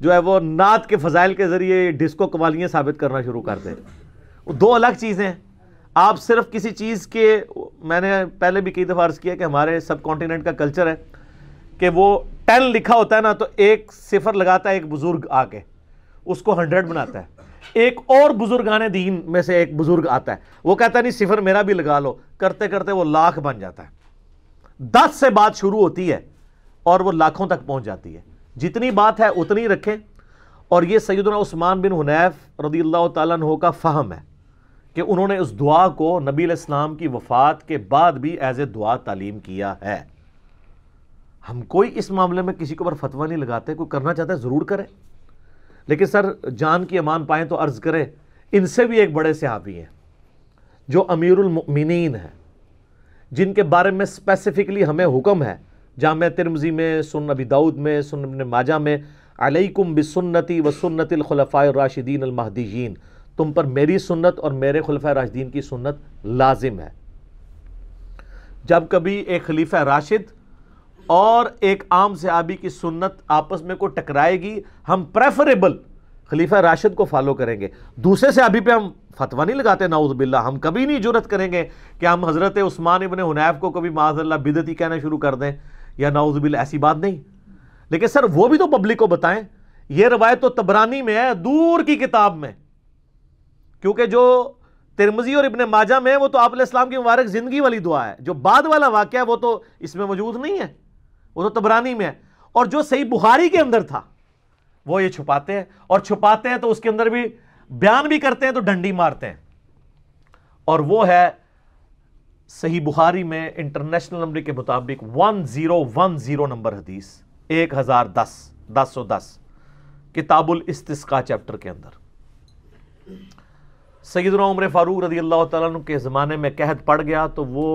جو ہے وہ نعت کے فضائل کے ذریعے ڈسکو کمالیاں ثابت کرنا شروع کر دیں وہ دو الگ چیزیں ہیں آپ صرف کسی چیز کے میں نے پہلے بھی کئی دفعہ عرض کیا کہ ہمارے سب کانٹیننٹ کا کلچر ہے کہ وہ ٹین لکھا ہوتا ہے نا تو ایک صفر لگاتا ہے ایک بزرگ آ کے اس کو ہنڈریڈ بناتا ہے ایک اور آنے دین میں سے ایک بزرگ آتا ہے وہ کہتا ہے نہیں صفر میرا بھی لگا لو کرتے کرتے وہ لاکھ بن جاتا ہے دس سے بات شروع ہوتی ہے اور وہ لاکھوں تک پہنچ جاتی ہے جتنی بات ہے اتنی رکھیں اور یہ سیدنا عثمان بن حنیف رضی اللہ تعالیٰ عنہ کا فہم ہے کہ انہوں نے اس دعا کو نبی علیہ السلام کی وفات کے بعد بھی ایز اے دعا تعلیم کیا ہے ہم کوئی اس معاملے میں کسی کے اوپر فتویٰ نہیں لگاتے کوئی کرنا چاہتا ہے ضرور کرے لیکن سر جان کی امان پائیں تو عرض کرے ان سے بھی ایک بڑے صحابی ہیں جو امیر المؤمنین ہیں جن کے بارے میں اسپیسیفکلی ہمیں حکم ہے جامعہ ترمزی میں نبی داؤد میں سن ابن ماجہ میں علیکم بسنتی و سنت الخلفاء الراشدین المہدیین تم پر میری سنت اور میرے خلفۂ راشدین کی سنت لازم ہے جب کبھی ایک خلیفہ راشد اور ایک عام صحابی کی سنت آپس میں کوئی ٹکرائے گی ہم پریفریبل خلیفہ راشد کو فالو کریں گے دوسرے سے ابھی پہ ہم فتویٰ نہیں لگاتے ناؤز باللہ ہم کبھی نہیں جرت کریں گے کہ ہم حضرت عثمان ابن حنیف کو کبھی معاذ اللہ بدتی کہنا شروع کر دیں یا ناؤز باللہ ایسی بات نہیں لیکن سر وہ بھی تو پبلک کو بتائیں یہ روایت تو تبرانی میں ہے دور کی کتاب میں کیونکہ جو ترمزی اور ابن ماجہ میں وہ تو آپ علیہ السلام کی مبارک زندگی والی دعا ہے جو بعد والا واقعہ ہے وہ تو اس میں موجود نہیں ہے وہ تو تبرانی میں ہے اور جو صحیح بخاری کے اندر تھا وہ یہ چھپاتے ہیں اور چھپاتے ہیں تو اس کے اندر بھی بیان بھی کرتے ہیں تو ڈنڈی مارتے ہیں اور وہ ہے صحیح بخاری میں انٹرنیشنل نمبر کے مطابق one zero one zero number حدیث ایک ہزار دس دس سو دس کتاب الاستسقا چیپٹر کے اندر سیدنا عمر فاروق رضی اللہ تعالیٰ عنہ کے زمانے میں قہد پڑ گیا تو وہ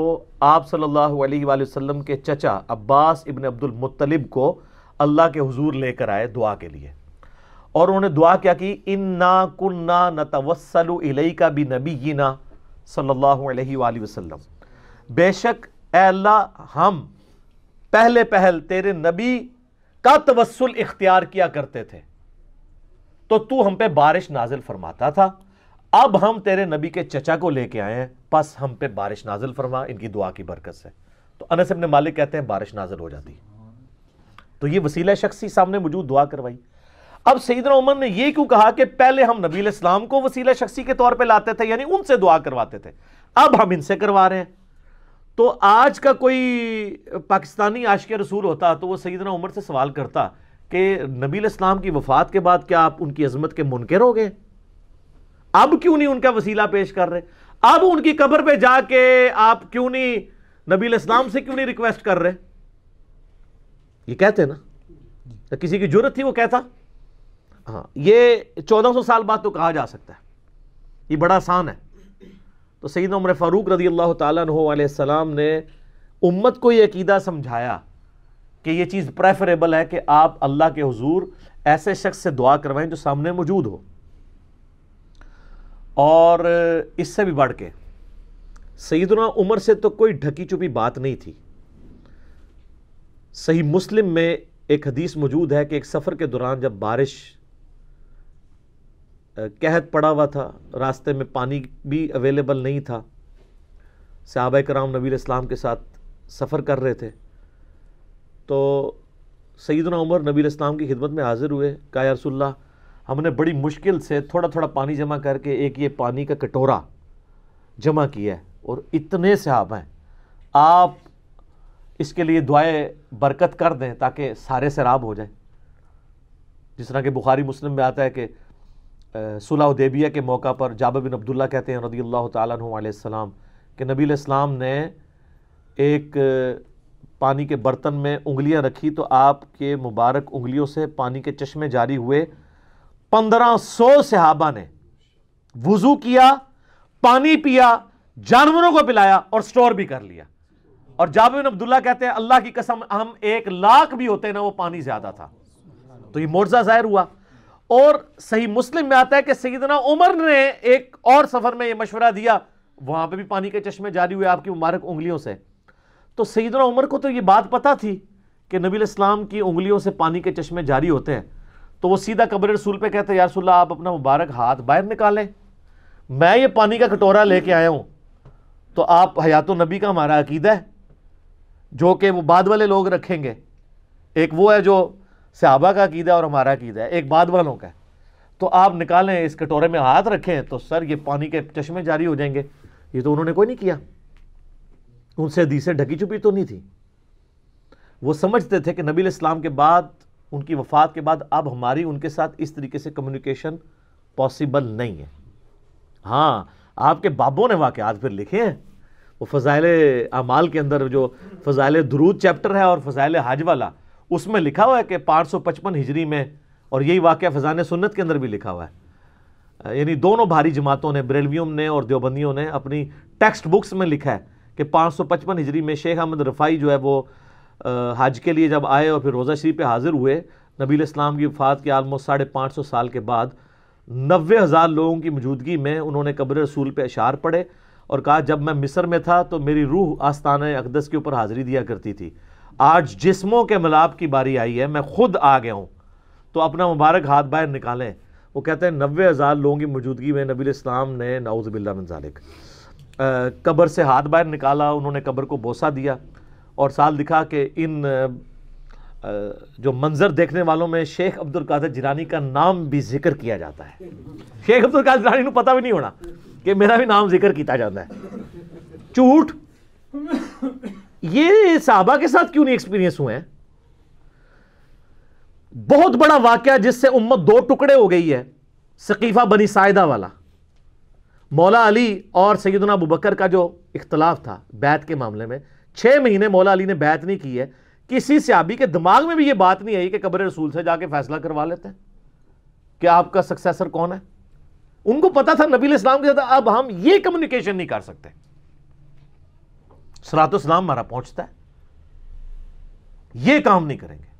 آپ صلی اللہ علیہ وآلہ وسلم کے چچا عباس ابن عبد المطلب کو اللہ کے حضور لے کر آئے دعا کے لیے اور انہوں نے دعا کیا کہ ان نہ علیہ کا بھی نبی گینا صلی اللہ علیہ وآلہ وسلم بے شک اے اللہ ہم پہلے پہل تیرے نبی کا توسل اختیار کیا کرتے تھے تو تو ہم پہ بارش نازل فرماتا تھا اب ہم تیرے نبی کے چچا کو لے کے آئے ہیں پس ہم پہ بارش نازل فرما ان کی دعا کی برکت سے تو انس ابن مالک کہتے ہیں بارش نازل ہو جاتی ہے تو یہ وسیلہ شخصی سامنے موجود دعا کروائی اب سیدنا عمر نے یہ کیوں کہا کہ پہلے ہم نبی علیہ السلام کو وسیلہ شخصی کے طور پر لاتے تھے یعنی ان سے دعا کرواتے تھے اب ہم ان سے کروا رہے ہیں تو آج کا کوئی پاکستانی عاشق رسول ہوتا تو وہ سیدنا عمر سے سوال کرتا کہ نبی علیہ السلام کی وفات کے بعد کیا آپ ان کی عظمت کے منکر ہو گئے اب کیوں نہیں ان کا وسیلہ پیش کر رہے اب ان کی قبر پہ جا کے آپ کیوں نہیں نبی علیہ السلام سے کیوں نہیں ریکویسٹ کر رہے یہ کہتے ہیں نا کسی کی جرت تھی وہ کہتا ہاں یہ چودہ سو سال بعد تو کہا جا سکتا ہے یہ بڑا آسان ہے تو سیدنا عمر فاروق رضی اللہ تعالیٰ عنہ علیہ السلام نے امت کو یہ عقیدہ سمجھایا کہ یہ چیز پریفریبل ہے کہ آپ اللہ کے حضور ایسے شخص سے دعا کروائیں جو سامنے موجود ہو اور اس سے بھی بڑھ کے سیدنا عمر سے تو کوئی ڈھکی چپی بات نہیں تھی صحیح مسلم میں ایک حدیث موجود ہے کہ ایک سفر کے دوران جب بارش قحط پڑا ہوا تھا راستے میں پانی بھی اویلیبل نہیں تھا صحابہ کرام نبی اسلام کے ساتھ سفر کر رہے تھے تو سیدنا عمر نبی اسلام کی خدمت میں حاضر ہوئے کہا یا رسول اللہ ہم نے بڑی مشکل سے تھوڑا تھوڑا پانی جمع کر کے ایک یہ پانی کا کٹورا جمع کیا ہے اور اتنے صحابہ ہیں آپ اس کے لیے دعائیں برکت کر دیں تاکہ سارے سراب ہو جائیں جس طرح کہ بخاری مسلم میں آتا ہے کہ صلح دیبیہ کے موقع پر جاب بن عبداللہ کہتے ہیں رضی اللہ تعالیٰ عنہ علیہ السلام کہ نبی علیہ السلام نے ایک پانی کے برتن میں انگلیاں رکھی تو آپ کے مبارک انگلیوں سے پانی کے چشمے جاری ہوئے پندرہ سو صحابہ نے وضو کیا پانی پیا جانوروں کو پلایا اور سٹور بھی کر لیا اور بن عبداللہ کہتے ہیں اللہ کی قسم ہم ایک لاکھ بھی ہوتے نا وہ پانی زیادہ تھا تو یہ مورزہ ظاہر ہوا اور صحیح مسلم میں آتا ہے کہ سیدنا عمر نے ایک اور سفر میں یہ مشورہ دیا وہاں پہ بھی پانی کے چشمے جاری ہوئے آپ کی مبارک انگلیوں سے تو سیدنا عمر کو تو یہ بات پتا تھی کہ نبی الاسلام کی انگلیوں سے پانی کے چشمے جاری ہوتے ہیں تو وہ سیدھا قبر رسول پہ کہتے ہیں رسول اللہ آپ اپنا مبارک ہاتھ باہر نکالیں میں یہ پانی کا کٹورا لے کے آیا ہوں تو آپ حیات و نبی کا ہمارا عقیدہ ہے جو کہ وہ بعد والے لوگ رکھیں گے ایک وہ ہے جو صحابہ کا عقیدہ اور ہمارا عقیدہ ہے ایک بعد والوں کا ہے تو آپ نکالیں اس کٹورے میں ہاتھ رکھیں تو سر یہ پانی کے چشمے جاری ہو جائیں گے یہ تو انہوں نے کوئی نہیں کیا ان سے حدیثیں ڈھکی چھپی تو نہیں تھی وہ سمجھتے تھے کہ نبی الاسلام کے بعد ان کی وفات کے بعد اب ہماری ان کے ساتھ اس طریقے سے کمیونیکیشن پاسیبل نہیں ہے ہاں آپ کے بابوں نے واقعات پھر لکھے ہیں وہ فضائل اعمال کے اندر جو فضائل درود چیپٹر ہے اور فضائل حج والا اس میں لکھا ہوا ہے کہ پانچ سو پچپن ہجری میں اور یہی واقعہ فضان سنت کے اندر بھی لکھا ہوا ہے یعنی دونوں بھاری جماعتوں نے بریلویوم نے اور دیوبندیوں نے اپنی ٹیکسٹ بکس میں لکھا ہے کہ پانچ سو پچپن ہجری میں شیخ احمد رفائی جو ہے وہ حج کے لیے جب آئے اور پھر روزہ شریف پہ حاضر ہوئے نبی الاسلام کی وفات کے آلموسٹ ساڑھے پانچ سو سال کے بعد نوے ہزار لوگوں کی موجودگی میں انہوں نے قبر رسول پہ اشعار پڑھے اور کہا جب میں مصر میں تھا تو میری روح آستانہ اقدس کے اوپر حاضری دیا کرتی تھی آج جسموں کے ملاب کی باری آئی ہے میں خود آ گیا ہوں تو اپنا مبارک ہاتھ باہر نکالیں وہ کہتے ہیں نوے ہزار لوگوں کی موجودگی میں نبی الاسلام نے نعوذ باللہ من ذالک قبر سے ہاتھ باہر نکالا انہوں نے قبر کو بوسہ دیا اور سال دکھا کہ ان جو منظر دیکھنے والوں میں شیخ عبد القادر جرانی کا نام بھی ذکر کیا جاتا ہے شیخ عبد القادر جرانی نو پتہ بھی نہیں ہونا کہ میرا بھی نام ذکر کیتا جاتا ہے چوٹ یہ صحابہ کے ساتھ کیوں نہیں ایکسپیرینس ہوئے ہیں بہت بڑا واقعہ جس سے امت دو ٹکڑے ہو گئی ہے سقیفہ بنی سائدہ والا مولا علی اور سیدنا ابوبکر بکر کا جو اختلاف تھا بیت کے معاملے میں چھ مہینے مولا علی نے بیعت نہیں کی ہے کسی سیابی کے دماغ میں بھی یہ بات نہیں آئی کہ قبر رسول سے جا کے فیصلہ کروا لیتے ہیں کہ آپ کا سکسیسر کون ہے ان کو پتا تھا نبی اسلام کے ساتھ اب ہم یہ کمیونیکیشن نہیں کر سکتے سلاتو اسلام ہمارا پہنچتا ہے یہ کام نہیں کریں گے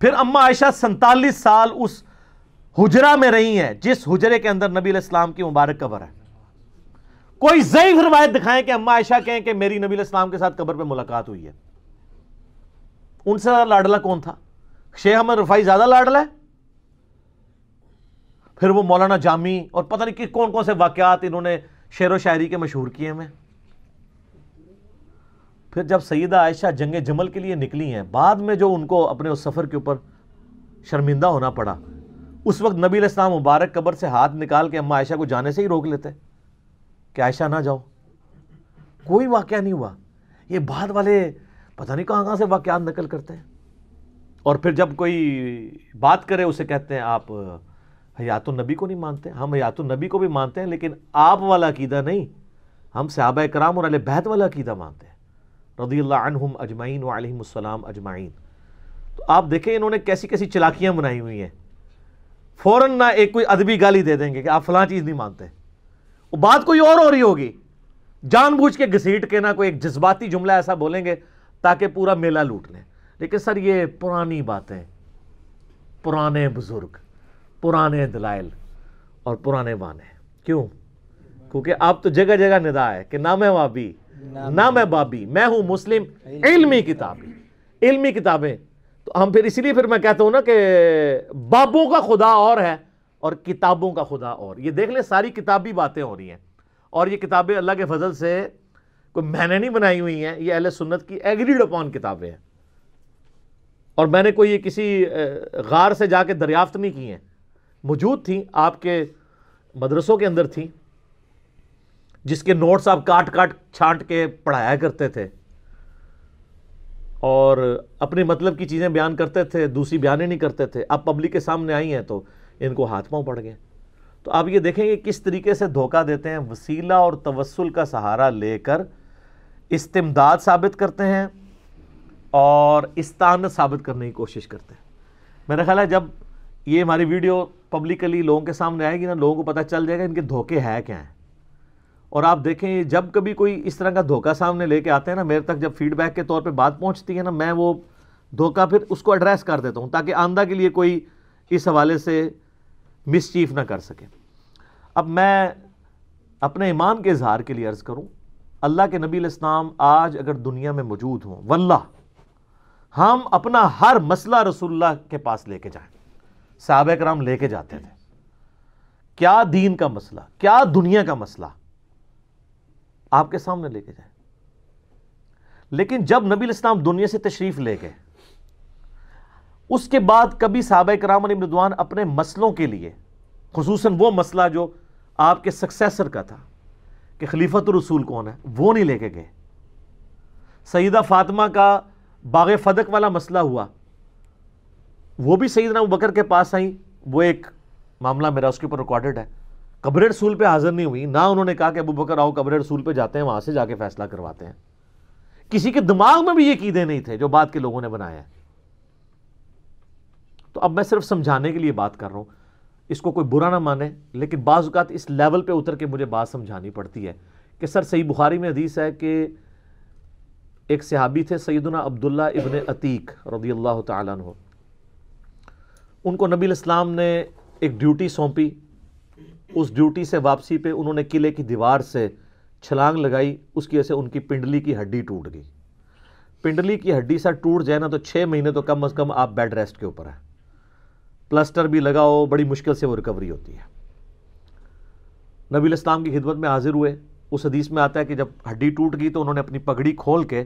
پھر اما عائشہ سنتالیس سال اس حجرہ میں رہی ہیں جس حجرے کے اندر نبی السلام کی مبارک قبر ہے کوئی ضعیف روایت دکھائیں کہ اما عائشہ کہیں کہ میری نبی اسلام کے ساتھ قبر پہ ملاقات ہوئی ہے ان سے لاڈلہ کون تھا شیخ احمد رفائی زیادہ لاڈلا پھر وہ مولانا جامی اور پتہ نہیں کہ کون کون سے واقعات انہوں نے شعر و شاعری کے مشہور کیے میں پھر جب سیدہ عائشہ جنگ جمل کے لیے نکلی ہیں بعد میں جو ان کو اپنے اس سفر کے اوپر شرمندہ ہونا پڑا اس وقت نبی علیہ السلام مبارک قبر سے ہاتھ نکال کے اماں عائشہ کو جانے سے ہی روک لیتے کہ عائشہ نہ جاؤ کوئی واقعہ نہیں ہوا یہ بعد والے پتہ نہیں کہاں کہاں سے واقعات نقل کرتے ہیں اور پھر جب کوئی بات کرے اسے کہتے ہیں آپ حیات النبی کو نہیں مانتے ہم حیات النبی کو بھی مانتے ہیں لیکن آپ والا عقیدہ نہیں ہم صحابہ کرام اور علیہ بہت والا عقیدہ مانتے ہیں رضی اللہ عنہم اجمعین و علیہم السلام اجمعین تو آپ دیکھیں انہوں نے کیسی کیسی چلاکیاں بنائی ہوئی ہیں فوراً نہ ایک کوئی ادبی گالی دے دیں گے کہ آپ فلاں چیز نہیں مانتے وہ بات کوئی اور ہو رہی ہوگی جان بوجھ کے گسیٹ کے نہ کوئی ایک جذباتی جملہ ایسا بولیں گے تاکہ پورا میلہ لوٹ لیں لیکن سر یہ پرانی باتیں پرانے بزرگ پرانے دلائل اور پرانے بانے کیوں کیونکہ آپ تو جگہ جگہ ندا ہے کہ نہ میں وابی نہ میں بابی میں ہوں مسلم علمی کتابی علمی کتابیں تو ہم پھر اس لیے پھر میں کہتا ہوں نا کہ بابوں کا خدا اور ہے اور کتابوں کا خدا اور یہ دیکھ لیں ساری کتابی باتیں ہو رہی ہیں اور یہ کتابیں اللہ کے فضل سے کوئی میں نے نہیں بنائی ہوئی ہیں یہ اہل سنت کی ایگریڈ اپان کتابیں ہیں اور میں نے کوئی یہ کسی غار سے جا کے دریافت نہیں کی ہیں موجود تھیں آپ کے مدرسوں کے اندر تھیں جس کے نوٹس آپ کاٹ کاٹ چھانٹ کے پڑھایا کرتے تھے اور اپنے مطلب کی چیزیں بیان کرتے تھے دوسری بیانیں نہیں کرتے تھے اب پبلک کے سامنے آئی ہیں تو ان کو ہاتھ پاؤں پڑ گئے تو آپ یہ دیکھیں گے کس طریقے سے دھوکہ دیتے ہیں وسیلہ اور توسل کا سہارا لے کر استمداد ثابت کرتے ہیں اور استعانت ثابت کرنے کی کوشش کرتے ہیں میرا خیال ہے جب یہ ہماری ویڈیو پبلکلی لوگوں کے سامنے آئے گی نا لوگوں کو پتا چل جائے گا ان کے دھوکے ہے کیا ہیں اور آپ دیکھیں جب کبھی کوئی اس طرح کا دھوکہ سامنے لے کے آتے ہیں نا میرے تک جب فیڈ بیک کے طور پہ بات پہنچتی ہے نا میں وہ دھوکہ پھر اس کو ایڈریس کر دیتا ہوں تاکہ آندہ کے لیے کوئی اس حوالے سے مس نہ کر سکے اب میں اپنے ایمان کے اظہار کے لیے عرض کروں اللہ کے نبی الاسلام آج اگر دنیا میں موجود ہوں واللہ ہم اپنا ہر مسئلہ رسول اللہ کے پاس لے کے جائیں صحابہ کرام لے کے جاتے تھے کیا دین کا مسئلہ کیا دنیا کا مسئلہ آپ کے سامنے لے کے جائیں لیکن جب نبی الاسلام دنیا سے تشریف لے گئے اس کے بعد کبھی صحابہ کرام علی مدوان اپنے مسئلوں کے لیے خصوصاً وہ مسئلہ جو آپ کے سکسیسر کا تھا کہ خلیفت رسول کون ہے وہ نہیں لے کے گئے سیدہ فاطمہ کا باغ فدق والا مسئلہ ہوا وہ بھی سیدنا ابو بکر کے پاس آئیں وہ ایک معاملہ میرا اس کے اوپر ریکارڈڈ ہے قبر رسول پہ حاضر نہیں ہوئی نہ انہوں نے کہا کہ ابو بکر آؤ قبر رسول پہ جاتے ہیں وہاں سے جا کے فیصلہ کرواتے ہیں کسی کے دماغ میں بھی یہ قیدے نہیں تھے جو بات کے لوگوں نے بنایا ہے تو اب میں صرف سمجھانے کے لیے بات کر رہا ہوں اس کو کوئی برا نہ مانے لیکن بعض اوقات اس لیول پہ اتر کے مجھے بات سمجھانی پڑتی ہے کہ سر صحیح بخاری میں حدیث ہے کہ ایک صحابی تھے سیدنا عبداللہ ابن عتیق رضی اللہ تعالیٰ ان کو نبی الاسلام نے ایک ڈیوٹی سونپی اس ڈیوٹی سے واپسی پہ انہوں نے قلعے کی دیوار سے چھلانگ لگائی اس کی وجہ سے ان کی پنڈلی کی ہڈی ٹوٹ گئی پنڈلی کی ہڈی سا ٹوٹ جائے نا تو چھ مہینے تو کم از کم آپ بیڈ ریسٹ کے اوپر ہیں پلسٹر بھی لگا ہو بڑی مشکل سے وہ ریکوری ہوتی ہے نبی الاسلام کی خدمت میں حاضر ہوئے اس حدیث میں آتا ہے کہ جب ہڈی ٹوٹ گئی تو انہوں نے اپنی پگڑی کھول کے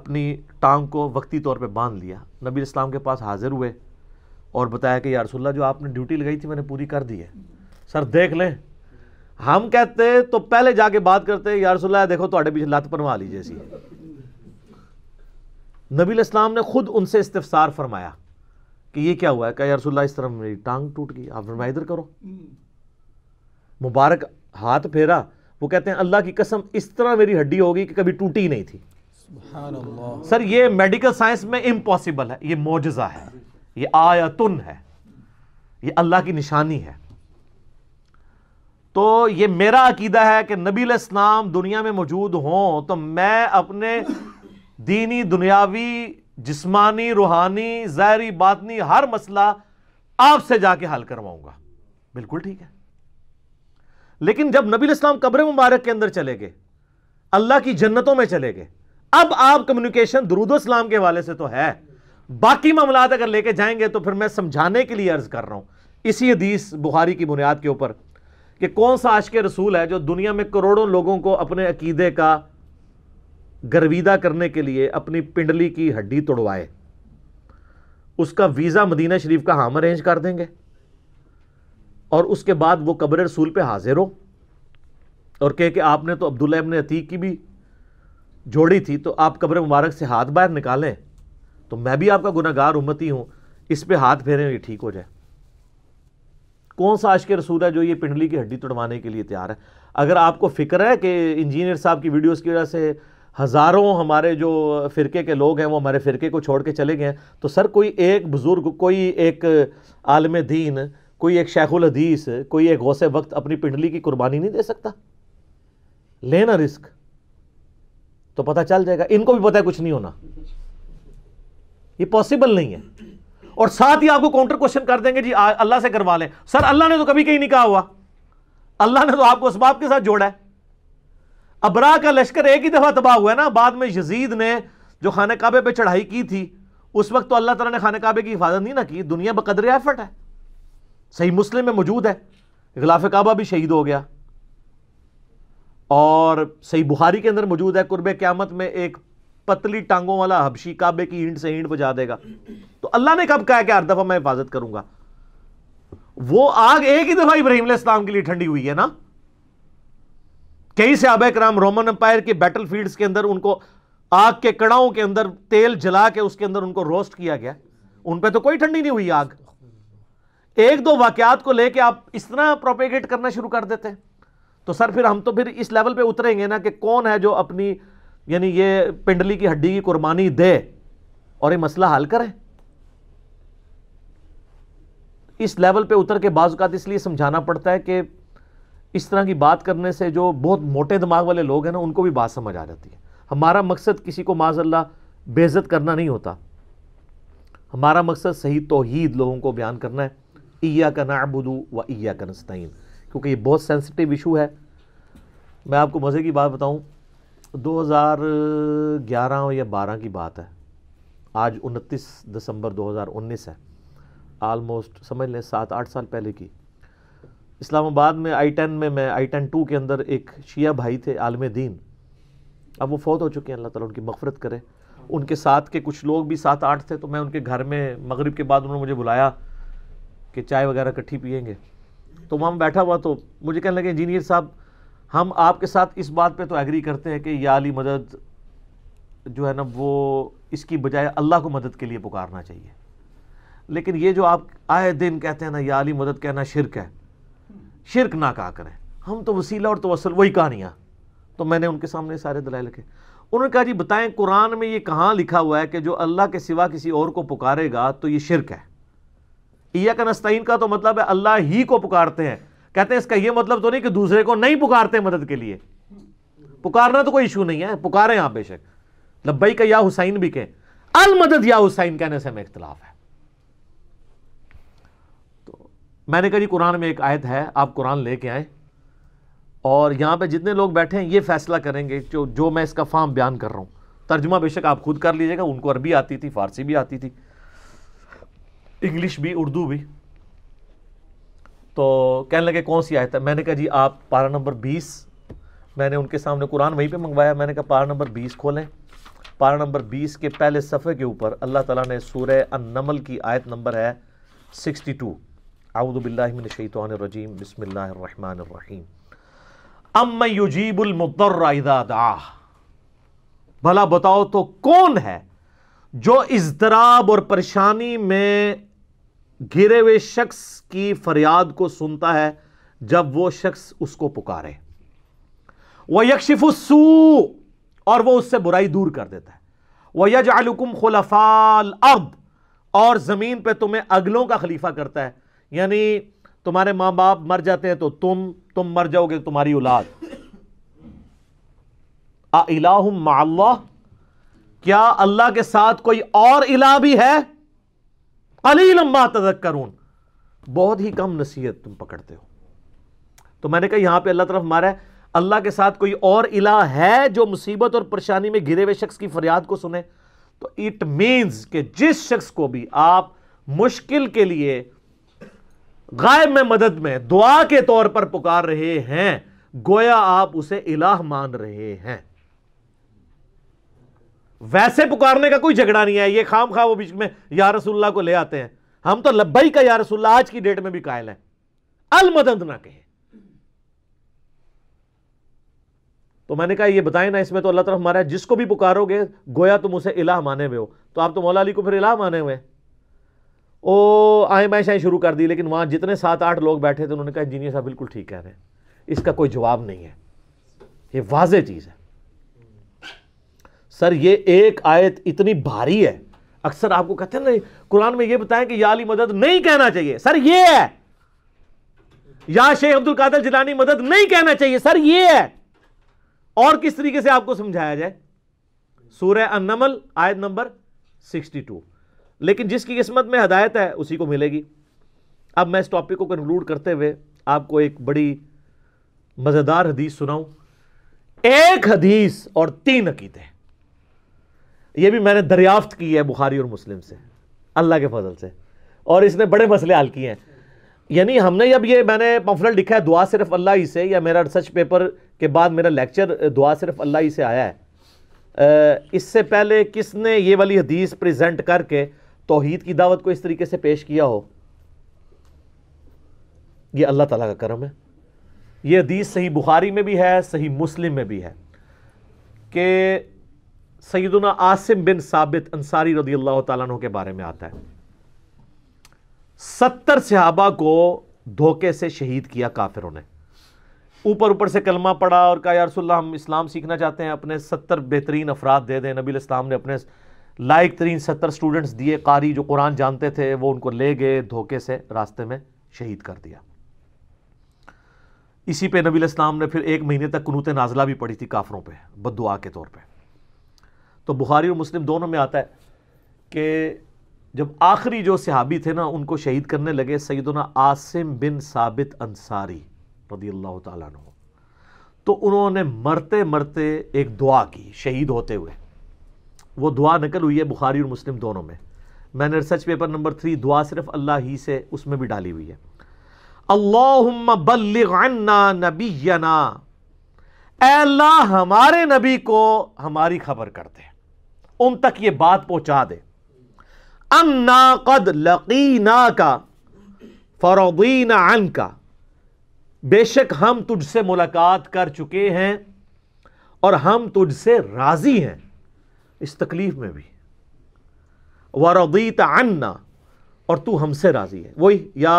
اپنی ٹانگ کو وقتی طور پہ باندھ لیا نبی الاسلام کے پاس حاضر ہوئے اور بتایا کہ یا رسول اللہ جو آپ نے ڈیوٹی لگائی تھی میں نے پوری کر دی ہے سر دیکھ لیں ہم کہتے تو پہلے جا کے بات کرتے یا رسول اللہ دیکھو لیجیے پر نبی الاسلام نے خود ان سے استفسار فرمایا کہ یہ کیا ہوا ہے کہ یا رسول اللہ اس طرح میری ٹانگ ٹوٹ گئی آپ فرمایا ادھر کرو مبارک ہاتھ پھیرا وہ کہتے ہیں اللہ کی قسم اس طرح میری ہڈی ہوگی کہ کبھی ٹوٹی نہیں تھی سر یہ میڈیکل سائنس میں امپاسبل ہے یہ موجزہ ہے یہ آیتن ہے یہ اللہ کی نشانی ہے تو یہ میرا عقیدہ ہے کہ نبی علیہ السلام دنیا میں موجود ہوں تو میں اپنے دینی دنیاوی جسمانی روحانی ظاہری باطنی ہر مسئلہ آپ سے جا کے حل کرواؤں گا بالکل ٹھیک ہے لیکن جب نبی الاسلام قبر مبارک کے اندر چلے گئے اللہ کی جنتوں میں چلے گئے اب آپ کمیونکیشن درود و اسلام کے حوالے سے تو ہے باقی معاملات اگر لے کے جائیں گے تو پھر میں سمجھانے کے لیے عرض کر رہا ہوں اسی حدیث بخاری کی بنیاد کے اوپر کہ کون سا عاشق رسول ہے جو دنیا میں کروڑوں لوگوں کو اپنے عقیدے کا گرویدہ کرنے کے لیے اپنی پنڈلی کی ہڈی توڑوائے اس کا ویزا مدینہ شریف کا ہم ہاں ارینج کر دیں گے اور اس کے بعد وہ قبر رسول پہ حاضر ہو اور کہے کہ آپ نے تو عبداللہ ابن عتیق کی بھی جوڑی تھی تو آپ قبر مبارک سے ہاتھ باہر نکالیں تو میں بھی آپ کا گناہ گار امتی ہوں اس پہ ہاتھ پھیرے یہ ٹھیک ہو جائے کون سا عشق رسول ہے جو یہ پنڈلی کی ہڈی توڑوانے کے لیے تیار ہے اگر آپ کو فکر ہے کہ انجینئر صاحب کی ویڈیوز کی وجہ سے ہزاروں ہمارے جو فرقے کے لوگ ہیں وہ ہمارے فرقے کو چھوڑ کے چلے گئے ہیں تو سر کوئی ایک بزرگ کوئی ایک عالم دین کوئی ایک شیخ الحدیث کوئی ایک غوث وقت اپنی پنڈلی کی قربانی نہیں دے سکتا لینا رسک تو پتہ چل جائے گا ان کو بھی پتہ ہے کچھ نہیں ہونا یہ پاسبل نہیں ہے اور ساتھ ہی آپ کو کاؤنٹر کوشچن کر دیں گے جی اللہ سے کروا لیں سر اللہ نے تو کبھی کہیں نہیں کہا ہوا اللہ نے تو آپ کو اس باپ کے ساتھ جوڑا ہے ابرا کا لشکر ایک ہی دفعہ تباہ ہوا ہے نا بعد میں یزید نے جو خانہ کعبے پہ چڑھائی کی تھی اس وقت تو اللہ تعالیٰ نے خانہ کعبے کی حفاظت نہیں نہ کی دنیا بقدر ایفٹ ہے صحیح مسلم میں موجود ہے غلاف کعبہ بھی شہید ہو گیا اور صحیح بخاری کے اندر موجود ہے قرب قیامت میں ایک پتلی ٹانگوں والا حبشی کعبے کی اینٹ سے اینٹ بجا دے گا تو اللہ نے کب کہا کہ ہر دفعہ میں حفاظت کروں گا وہ آگ ایک ہی دفعہ ابراہیم علیہ السلام کے لیے ٹھنڈی ہوئی ہے نا کئی صحابہ کرام رومن امپائر کے بیٹل فیلڈز کے اندر ان کو آگ کے کڑاؤں کے اندر تیل جلا کے اس کے اندر ان کو روسٹ کیا گیا ان پہ تو کوئی ٹھنڈی نہیں ہوئی آگ ایک دو واقعات کو لے کے آپ اس طرح پروپیگیٹ کرنا شروع کر دیتے ہیں تو سر پھر ہم تو پھر اس لیول پہ اتریں گے نا کہ کون ہے جو اپنی یعنی یہ پنڈلی کی ہڈی کی قربانی دے اور یہ مسئلہ حل کرے اس لیول پہ اتر کے بعض اوقات اس لیے سمجھانا پڑتا ہے کہ اس طرح کی بات کرنے سے جو بہت موٹے دماغ والے لوگ ہیں نا ان کو بھی بات سمجھ آ جاتی ہے ہمارا مقصد کسی کو معاذ اللہ بے عزت کرنا نہیں ہوتا ہمارا مقصد صحیح توحید لوگوں کو بیان کرنا ہے ایا کا نعبدو و ایا کا نستعین کیونکہ یہ بہت سینسٹیو ایشو ہے میں آپ کو مزے کی بات بتاؤں دو ہزار گیارہ یا بارہ کی بات ہے آج انتیس دسمبر دو ہزار انیس ہے آلموسٹ سمجھ لیں سات آٹھ سال پہلے کی اسلام آباد میں آئی ٹین میں میں آئی ٹین ٹو کے اندر ایک شیعہ بھائی تھے عالم دین اب وہ فوت ہو چکے ہیں اللہ تعالیٰ ان کی مغفرت کرے ان کے ساتھ کے کچھ لوگ بھی سات آٹھ تھے تو میں ان کے گھر میں مغرب کے بعد انہوں نے مجھے بلایا کہ چائے وغیرہ کٹھی پئیں گے تو وہاں بیٹھا ہوا تو مجھے کہنے لگے انجینئر صاحب ہم آپ کے ساتھ اس بات پہ تو ایگری کرتے ہیں کہ یا علی مدد جو ہے نا وہ اس کی بجائے اللہ کو مدد کے لیے پکارنا چاہیے لیکن یہ جو آپ آئے دن کہتے ہیں نا یا علی مدد کہنا شرک ہے شرک نہ کہا کریں ہم تو وسیلہ اور توسل وہی کہانیاں تو میں نے ان کے سامنے سارے دلائے لکھے انہوں نے کہا جی بتائیں قرآن میں یہ کہاں لکھا ہوا ہے کہ جو اللہ کے سوا کسی اور کو پکارے گا تو یہ شرک ہے کا نستعین کا تو مطلب ہے اللہ ہی کو پکارتے ہیں کہتے ہیں اس کا یہ مطلب تو نہیں کہ دوسرے کو نہیں پکارتے مدد کے لیے پکارنا تو کوئی ایشو نہیں ہے پکارے آپ بے شک لبئی اختلاف ہے میں نے کہا جی قرآن میں ایک آیت ہے آپ قرآن لے کے آئیں اور یہاں پہ جتنے لوگ بیٹھے ہیں یہ فیصلہ کریں گے جو جو میں اس کا فارم بیان کر رہا ہوں ترجمہ بے شک آپ خود کر لیجیے گا ان کو عربی آتی تھی فارسی بھی آتی تھی انگلش بھی اردو بھی تو کہنے لگے کون سی آیت ہے میں نے کہا جی آپ پارا نمبر بیس میں نے ان کے سامنے قرآن وہیں پہ منگوایا میں نے کہا پارا نمبر بیس کھولیں پارا نمبر بیس کے پہلے صفحے کے اوپر اللہ تعالیٰ نے سورہ النمل کی آیت نمبر ہے سکسٹی ٹو اعوذ باللہ من الشیطان الرجیم بسم اللہ الرحمن الرحیم ام یجیب المضر اذا دعا بھلا بتاؤ تو کون ہے جو اضطراب اور پریشانی میں گرے ہوئے شخص کی فریاد کو سنتا ہے جب وہ شخص اس کو پکارے وہ یکشف اور وہ اس سے برائی دور کر دیتا ہے وہ یج الکم خلفال اب اور زمین پہ تمہیں اگلوں کا خلیفہ کرتا ہے یعنی تمہارے ماں باپ مر جاتے ہیں تو تم تم مر جاؤ گے تمہاری اولاد مع اللہ کے ساتھ کوئی اور الہ بھی ہے علیما تذکرون بہت ہی کم نصیحت تم پکڑتے ہو تو میں نے کہا یہاں پہ اللہ طرف مارا ہے اللہ کے ساتھ کوئی اور الہ ہے جو مصیبت اور پریشانی میں گرے ہوئے شخص کی فریاد کو سنیں تو اٹ مینز کہ جس شخص کو بھی آپ مشکل کے لیے غائب میں مدد میں دعا کے طور پر پکار رہے ہیں گویا آپ اسے الہ مان رہے ہیں ویسے پکارنے کا کوئی جھگڑا نہیں ہے یہ خام خواہ وہ بیچ میں یا رسول اللہ کو لے آتے ہیں ہم تو لبئی کا یا رسول اللہ آج کی ڈیٹ میں بھی قائل ہیں المدند نہ کہیں تو میں نے کہا یہ بتائیں نا اس میں تو اللہ ترف ہمارا جس کو بھی پکارو گے گویا تم اسے الہ مانے ہوئے ہو تو آپ تو مولا علی کو پھر الہ مانے ہوئے او آئیں میں شروع کر دی لیکن وہاں جتنے سات آٹھ لوگ بیٹھے تھے انہوں نے کہا انجینئر صاحب بالکل ٹھیک کہہ رہے ہیں اس کا کوئی جواب نہیں ہے یہ واضح چیز ہے سر یہ ایک آیت اتنی بھاری ہے اکثر آپ کو کہتے ہیں قرآن میں یہ بتائیں کہ یا علی مدد نہیں کہنا چاہیے سر یہ ہے یا شیخ عبد القادر جلانی مدد نہیں کہنا چاہیے سر یہ ہے اور کس طریقے سے آپ کو سمجھایا جائے سورہ النمل آیت نمبر سکسٹی ٹو لیکن جس کی قسمت میں ہدایت ہے اسی کو ملے گی اب میں اس ٹاپک کو کنکلوڈ کرتے ہوئے آپ کو ایک بڑی مزیدار حدیث سناؤں ایک حدیث اور تین عقیدے یہ بھی میں نے دریافت کی ہے بخاری اور مسلم سے اللہ کے فضل سے اور اس نے بڑے مسئلے حال کیے ہیں یعنی ہم نے اب یہ میں نے پمفلٹ لکھا ہے دعا صرف اللہ ہی سے یا میرا ریسرچ پیپر کے بعد میرا لیکچر دعا صرف اللہ ہی سے آیا ہے اس سے پہلے کس نے یہ والی حدیث پریزنٹ کر کے توحید کی دعوت کو اس طریقے سے پیش کیا ہو یہ اللہ تعالیٰ کا کرم ہے یہ حدیث صحیح بخاری میں بھی ہے صحیح مسلم میں بھی ہے کہ سیدنا عاصم بن ثابت انصاری رضی اللہ تعالیٰ عنہ کے بارے میں آتا ہے ستر صحابہ کو دھوکے سے شہید کیا کافروں نے اوپر اوپر سے کلمہ پڑا اور کہا یا رسول اللہ ہم اسلام سیکھنا چاہتے ہیں اپنے ستر بہترین افراد دے دیں نبی الاسلام نے اپنے لائق ترین ستر سٹوڈنٹس دیے قاری جو قرآن جانتے تھے وہ ان کو لے گئے دھوکے سے راستے میں شہید کر دیا اسی پہ نبی الاسلام نے پھر ایک مہینے تک کنوت نازلہ بھی پڑھی تھی کافروں پہ دعا کے طور پہ تو بخاری اور مسلم دونوں میں آتا ہے کہ جب آخری جو صحابی تھے نا ان کو شہید کرنے لگے سیدنا عاصم بن ثابت انصاری رضی اللہ تعالیٰ عنہ تو انہوں نے مرتے مرتے ایک دعا کی شہید ہوتے ہوئے وہ دعا نکل ہوئی ہے بخاری اور مسلم دونوں میں میں نے ریسرچ پیپر نمبر تھری دعا صرف اللہ ہی سے اس میں بھی ڈالی ہوئی ہے اللہم بلغ عنا نبینا اے اللہ ہمارے نبی کو ہماری خبر کرتے ان تک یہ بات پہنچا دے انا قد لقینا کا فروغین ان کا بے شک ہم تجھ سے ملاقات کر چکے ہیں اور ہم تجھ سے راضی ہیں اس تکلیف میں بھی وردیتا عنا اور تو ہم سے راضی ہے وہی یا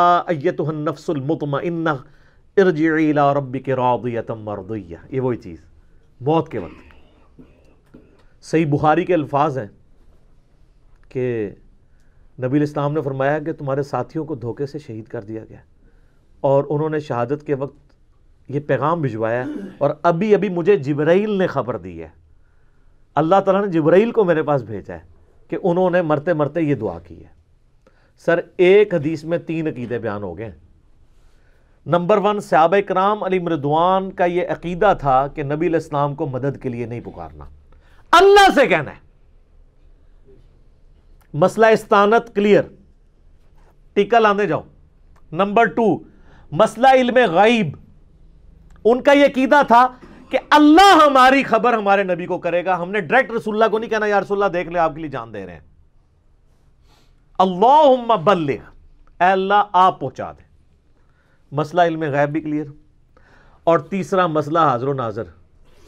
ارجعی الی ربک ربی مرضیہ یہ وہی چیز موت کے وقت صحیح بخاری کے الفاظ ہیں کہ نبی الاسلام نے فرمایا کہ تمہارے ساتھیوں کو دھوکے سے شہید کر دیا گیا اور انہوں نے شہادت کے وقت یہ پیغام بھجوایا اور ابھی ابھی مجھے جبرائیل نے خبر دی ہے اللہ تعالیٰ نے جبرائیل کو میرے پاس بھیجا ہے کہ انہوں نے مرتے مرتے یہ دعا کی ہے سر ایک حدیث میں تین عقیدے بیان ہو گئے نمبر ون صحابہ اکرام علی مردوان کا یہ عقیدہ تھا کہ نبی الاسلام کو مدد کے لیے نہیں پکارنا اللہ سے کہنا ہے مسئلہ استانت کلیئر ٹیکا لانے جاؤ نمبر ٹو مسئلہ علم غائب ان کا یہ قیدہ تھا کہ اللہ ہماری خبر ہمارے نبی کو کرے گا ہم نے ڈائریکٹ رسول اللہ کو نہیں کہنا یا رسول اللہ دیکھ لے آپ کے لیے جان دے رہے ہیں اللہ بلغ اے اللہ آپ پہنچا دیں مسئلہ علم غیب بھی کلیئر اور تیسرا مسئلہ حاضر و ناظر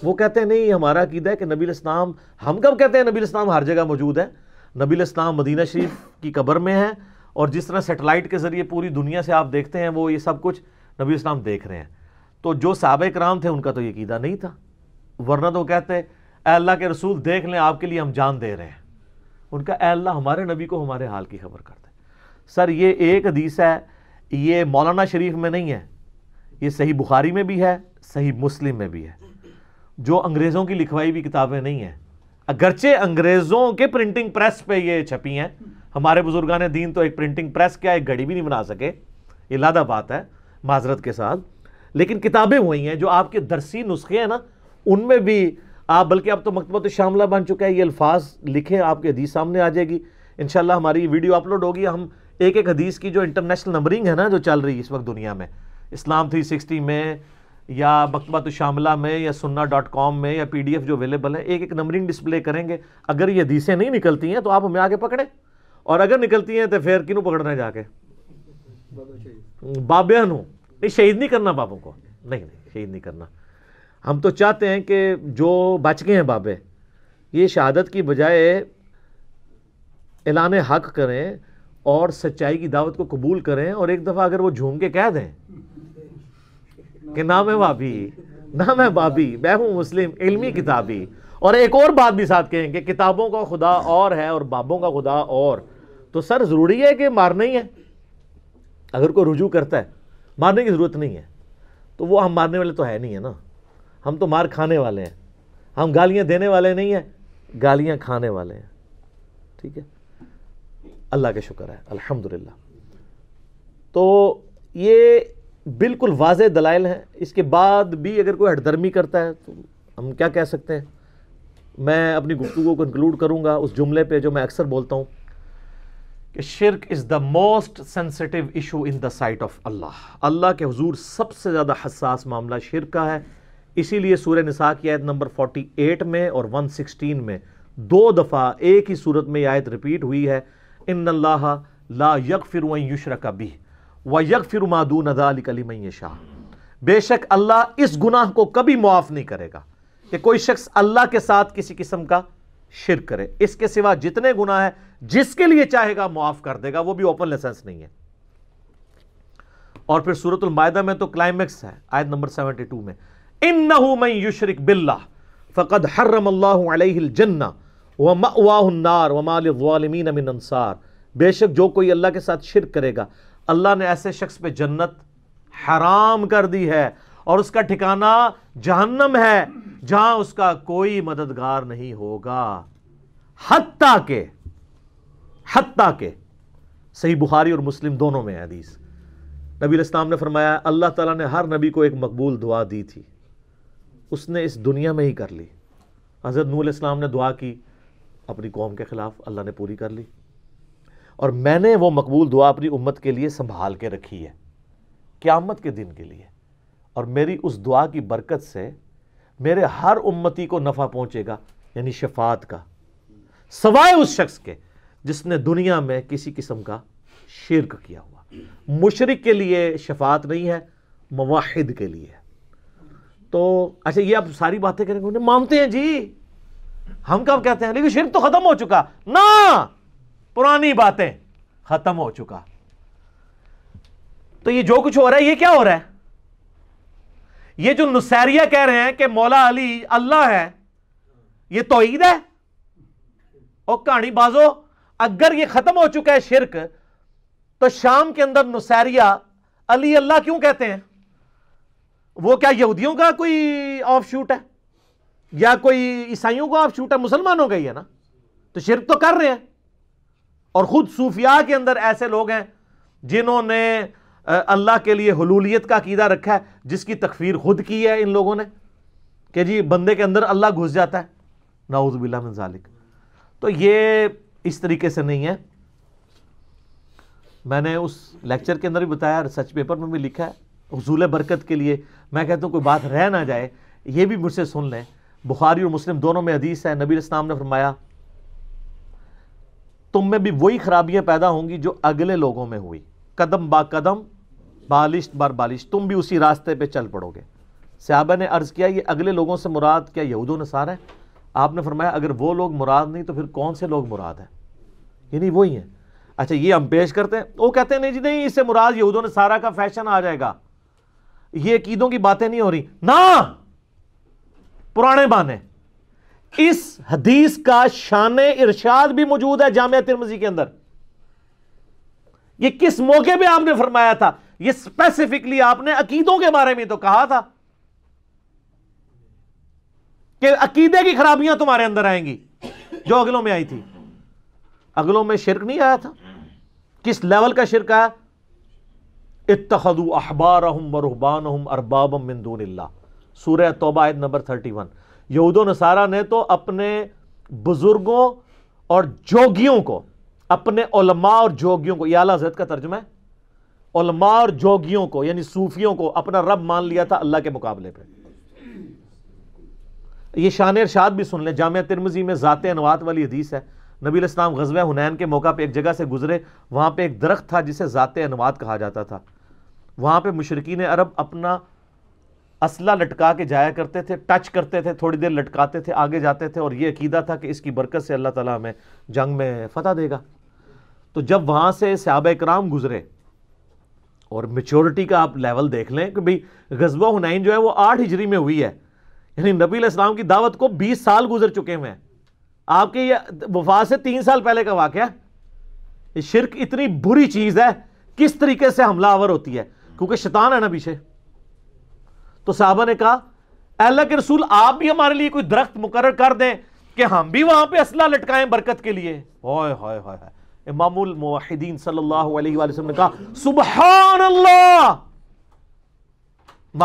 وہ کہتے ہیں نہیں ہمارا عقیدہ ہے کہ نبی الاسلام ہم کب کہتے ہیں نبی الاسلام ہر جگہ موجود ہے نبی الاسلام مدینہ شریف کی قبر میں ہے اور جس طرح سیٹلائٹ کے ذریعے پوری دنیا سے آپ دیکھتے ہیں وہ یہ سب کچھ نبی الاسلام دیکھ رہے ہیں تو جو صحابہ کرام تھے ان کا تو یہ عقیدہ نہیں تھا ورنہ تو کہتے اے اللہ کے رسول دیکھ لیں آپ کے لیے ہم جان دے رہے ہیں ان کا اے اللہ ہمارے نبی کو ہمارے حال کی خبر کر دے سر یہ ایک حدیث ہے یہ مولانا شریف میں نہیں ہے یہ صحیح بخاری میں بھی ہے صحیح مسلم میں بھی ہے جو انگریزوں کی لکھوائی ہوئی کتابیں نہیں ہیں اگرچہ انگریزوں کے پرنٹنگ پریس پہ یہ چھپی ہیں ہمارے بزرگان دین تو ایک پرنٹنگ پریس کیا ایک گھڑی بھی نہیں بنا سکے یہ لادہ بات ہے معذرت کے ساتھ لیکن کتابیں ہوئی ہیں جو آپ کے درسی نسخے ہیں نا ان میں بھی آپ بلکہ اب تو مکتبت شاملہ بن چکا ہے یہ الفاظ لکھے آپ کے حدیث سامنے آ جائے گی انشاءاللہ ہماری ویڈیو اپلوڈ ہوگی ہم ایک ایک حدیث کی جو انٹرنیشنل نمبرنگ ہے نا جو چل رہی ہے اس وقت دنیا میں اسلام 360 میں یا بکبا شاملہ میں یا سننا ڈاٹ کام میں یا پی ڈی ایف جو اویلیبل ہے ایک ایک نمبرنگ ڈسپلے کریں گے اگر یہ حدیثیں نہیں نکلتی ہیں تو آپ ہمیں آگے پکڑیں اور اگر نکلتی ہیں تو پھر کنوں پکڑنا جا کے بابے ہوں نہیں شہید نہیں کرنا بابوں کو نہیں نہیں شہید نہیں کرنا ہم تو چاہتے ہیں کہ جو بچ گئے ہیں بابے یہ شہادت کی بجائے اعلان حق کریں اور سچائی کی دعوت کو قبول کریں اور ایک دفعہ اگر وہ جھوم کے کہہ دیں کہ نہ میں بابی نہ میں بابی میں ہوں مسلم علمی کتابی اور ایک اور بات بھی ساتھ کہیں کہ کتابوں کا خدا اور ہے اور بابوں کا خدا اور تو سر ضروری ہے کہ مارنا ہی ہے اگر کوئی رجوع کرتا ہے مارنے کی ضرورت نہیں ہے تو وہ ہم مارنے والے تو ہے نہیں ہے نا ہم تو مار کھانے والے ہیں ہم گالیاں دینے والے نہیں ہیں گالیاں کھانے والے ہیں ٹھیک ہے اللہ کا شکر ہے الحمدللہ تو یہ بالکل واضح دلائل ہیں اس کے بعد بھی اگر کوئی ہٹ درمی کرتا ہے تو ہم کیا کہہ سکتے ہیں میں اپنی گفتگو کو انکلوڈ کروں گا اس جملے پہ جو میں اکثر بولتا ہوں کہ شرک is the most sensitive issue in the sight of اللہ اللہ کے حضور سب سے زیادہ حساس معاملہ شرک کا ہے اسی لیے سورہ نساء کی آیت نمبر 48 میں اور 116 میں دو دفعہ ایک ہی صورت میں یہ آیت رپیٹ ہوئی ہے ان اللہ لا یکر یشر کا بھی و یک فرمادون ادال کلیم شاہ بے شک اللہ اس گناہ کو کبھی معاف نہیں کرے گا کہ کوئی شخص اللہ کے ساتھ کسی قسم کا شرک کرے اس کے سوا جتنے گناہ ہیں جس کے لیے چاہے گا معاف کر دے گا وہ بھی اوپن لیسنس نہیں ہے اور پھر سورت المائدہ میں تو کلائمیکس ہے آیت نمبر سیونٹی ٹو میں انہو من یشرک باللہ فقد حرم اللہ علیہ الجنہ ومأواہ النار وما للظالمین من انصار بے شک جو کوئی اللہ کے ساتھ شرک کرے گا اللہ نے ایسے شخص پہ جنت حرام کر دی ہے اور اس کا ٹھکانہ جہنم ہے جہاں اس کا کوئی مددگار نہیں ہوگا حتیٰ کہ حتیٰ کہ صحیح بخاری اور مسلم دونوں میں حدیث نبی السلام نے فرمایا اللہ تعالیٰ نے ہر نبی کو ایک مقبول دعا دی تھی اس نے اس دنیا میں ہی کر لی حضرت علیہ السلام نے دعا کی اپنی قوم کے خلاف اللہ نے پوری کر لی اور میں نے وہ مقبول دعا اپنی امت کے لیے سنبھال کے رکھی ہے قیامت کے دن کے لیے اور میری اس دعا کی برکت سے میرے ہر امتی کو نفع پہنچے گا یعنی شفاعت کا سوائے اس شخص کے جس نے دنیا میں کسی قسم کا شرک کیا ہوا مشرق کے لیے شفاعت نہیں ہے مواحد کے لیے تو اچھا یہ آپ ساری باتیں کریں گے مانتے ہیں جی ہم کب کہتے ہیں لیکن شرک تو ختم ہو چکا نا پرانی باتیں ختم ہو چکا تو یہ جو کچھ ہو رہا ہے یہ کیا ہو رہا ہے یہ جو نصیریہ کہہ رہے ہیں کہ مولا علی اللہ ہے یہ توحید ہے اور کہانی بازو اگر یہ ختم ہو چکا ہے شرک تو شام کے اندر نصیریہ علی اللہ کیوں کہتے ہیں وہ کیا یہودیوں کا کوئی آف شوٹ ہے یا کوئی عیسائیوں کا آف شوٹ ہے مسلمانوں کا ہی ہے نا تو شرک تو کر رہے ہیں اور خود صوفیہ کے اندر ایسے لوگ ہیں جنہوں نے اللہ کے لیے حلولیت کا عقیدہ رکھا ہے جس کی تکفیر خود کی ہے ان لوگوں نے کہ جی بندے کے اندر اللہ گھس جاتا ہے نعوذ باللہ من ذالک تو یہ اس طریقے سے نہیں ہے میں نے اس لیکچر کے اندر بھی بتایا ریسرچ سچ پیپر میں بھی لکھا ہے حضول برکت کے لیے میں کہتا ہوں کوئی بات رہ نہ جائے یہ بھی مجھ سے سن لیں بخاری اور مسلم دونوں میں حدیث ہے نبی اسلام نے فرمایا تم میں بھی وہی خرابیاں پیدا ہوں گی جو اگلے لوگوں میں ہوئی قدم با قدم بالشت بر بالش تم بھی اسی راستے پہ چل پڑو گے صحابہ نے عرض کیا یہ اگلے لوگوں سے مراد کیا یہود و نصار ہے آپ نے فرمایا اگر وہ لوگ مراد نہیں تو پھر کون سے لوگ مراد ہیں یعنی وہی ہیں اچھا یہ ہم پیش کرتے ہیں وہ کہتے ہیں نہیں جی نہیں اس سے مراد یہود و نصارہ کا فیشن آ جائے گا یہ عقیدوں کی باتیں نہیں ہو رہی نہ پرانے بانے اس حدیث کا شان ارشاد بھی موجود ہے جامعہ ترمزی کے اندر یہ کس موقع پہ آپ نے فرمایا تھا یہ اسپیسیفکلی آپ نے عقیدوں کے بارے میں تو کہا تھا کہ عقیدے کی خرابیاں تمہارے اندر آئیں گی جو اگلوں میں آئی تھی اگلوں میں شرک نہیں آیا تھا کس لیول کا شرک آیا اربابا من دون اللہ سورہ توبہ آیت نمبر تھرٹی ون یہود و نصارہ نے تو اپنے بزرگوں اور جوگیوں کو اپنے علماء اور جوگیوں کو یہ اعلیٰ حضرت کا ترجمہ ہے علماء اور جوگیوں کو یعنی صوفیوں کو اپنا رب مان لیا تھا اللہ کے مقابلے پہ یہ شان ارشاد بھی سن لیں جامعہ ترمزی میں ذات انوات والی حدیث ہے نبی الاسلام غزوہ حنین کے موقع پہ ایک جگہ سے گزرے وہاں پہ ایک درخت تھا جسے ذات انوات کہا جاتا تھا وہاں پہ مشرقین عرب اپنا اسلحہ لٹکا کے جایا کرتے تھے ٹچ کرتے تھے تھوڑی دیر لٹکاتے تھے آگے جاتے تھے اور یہ عقیدہ تھا کہ اس کی برکت سے اللہ تعالیٰ ہمیں جنگ میں فتح دے گا تو جب وہاں سے سیاب اکرام گزرے اور میچورٹی کا آپ لیول دیکھ لیں کہ بھائی غزبہ ہنائن جو ہے وہ آٹھ ہجری میں ہوئی ہے یعنی نبی علیہ السلام کی دعوت کو بیس سال گزر چکے ہوئے ہیں آپ کے یہ وفا سے تین سال پہلے کا واقعہ یہ شرک اتنی بری چیز ہے کس طریقے سے حملہ آور ہوتی ہے کیونکہ شیطان ہے نا پیچھے تو صحابہ نے کہا اے اللہ کے رسول آپ بھی ہمارے لیے کوئی درخت مقرر کر دیں کہ ہم بھی وہاں پہ اسلحہ لٹکائیں برکت کے لیے ہوئے ہوئے ہوئے ہوئے. امام الموحدین صلی اللہ علیہ وآلہ وسلم نے کہا سبحان اللہ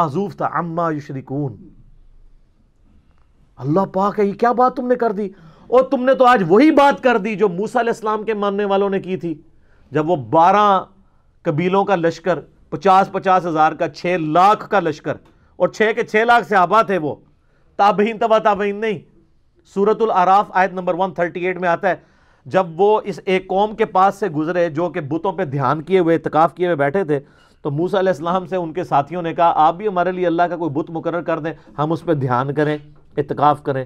معذوف تھا اما یشرکون اللہ پاک ہے یہ کیا بات تم نے کر دی اور تم نے تو آج وہی بات کر دی جو موسیٰ علیہ السلام کے ماننے والوں نے کی تھی جب وہ بارہ قبیلوں کا لشکر پچاس پچاس ہزار کا چھ لاکھ کا لشکر اور چھ کے چھ لاکھ صحابہ تھے وہ تابعین تبا تابعین نہیں سورت العراف آیت نمبر 138 میں آتا ہے جب وہ اس ایک قوم کے پاس سے گزرے جو کہ بتوں پہ دھیان کیے ہوئے اتکاف کیے ہوئے بیٹھے تھے تو موسیٰ علیہ السلام سے ان کے ساتھیوں نے کہا آپ بھی ہمارے لیے اللہ کا کوئی بت مقرر کر دیں ہم اس پہ دھیان کریں اتکاف کریں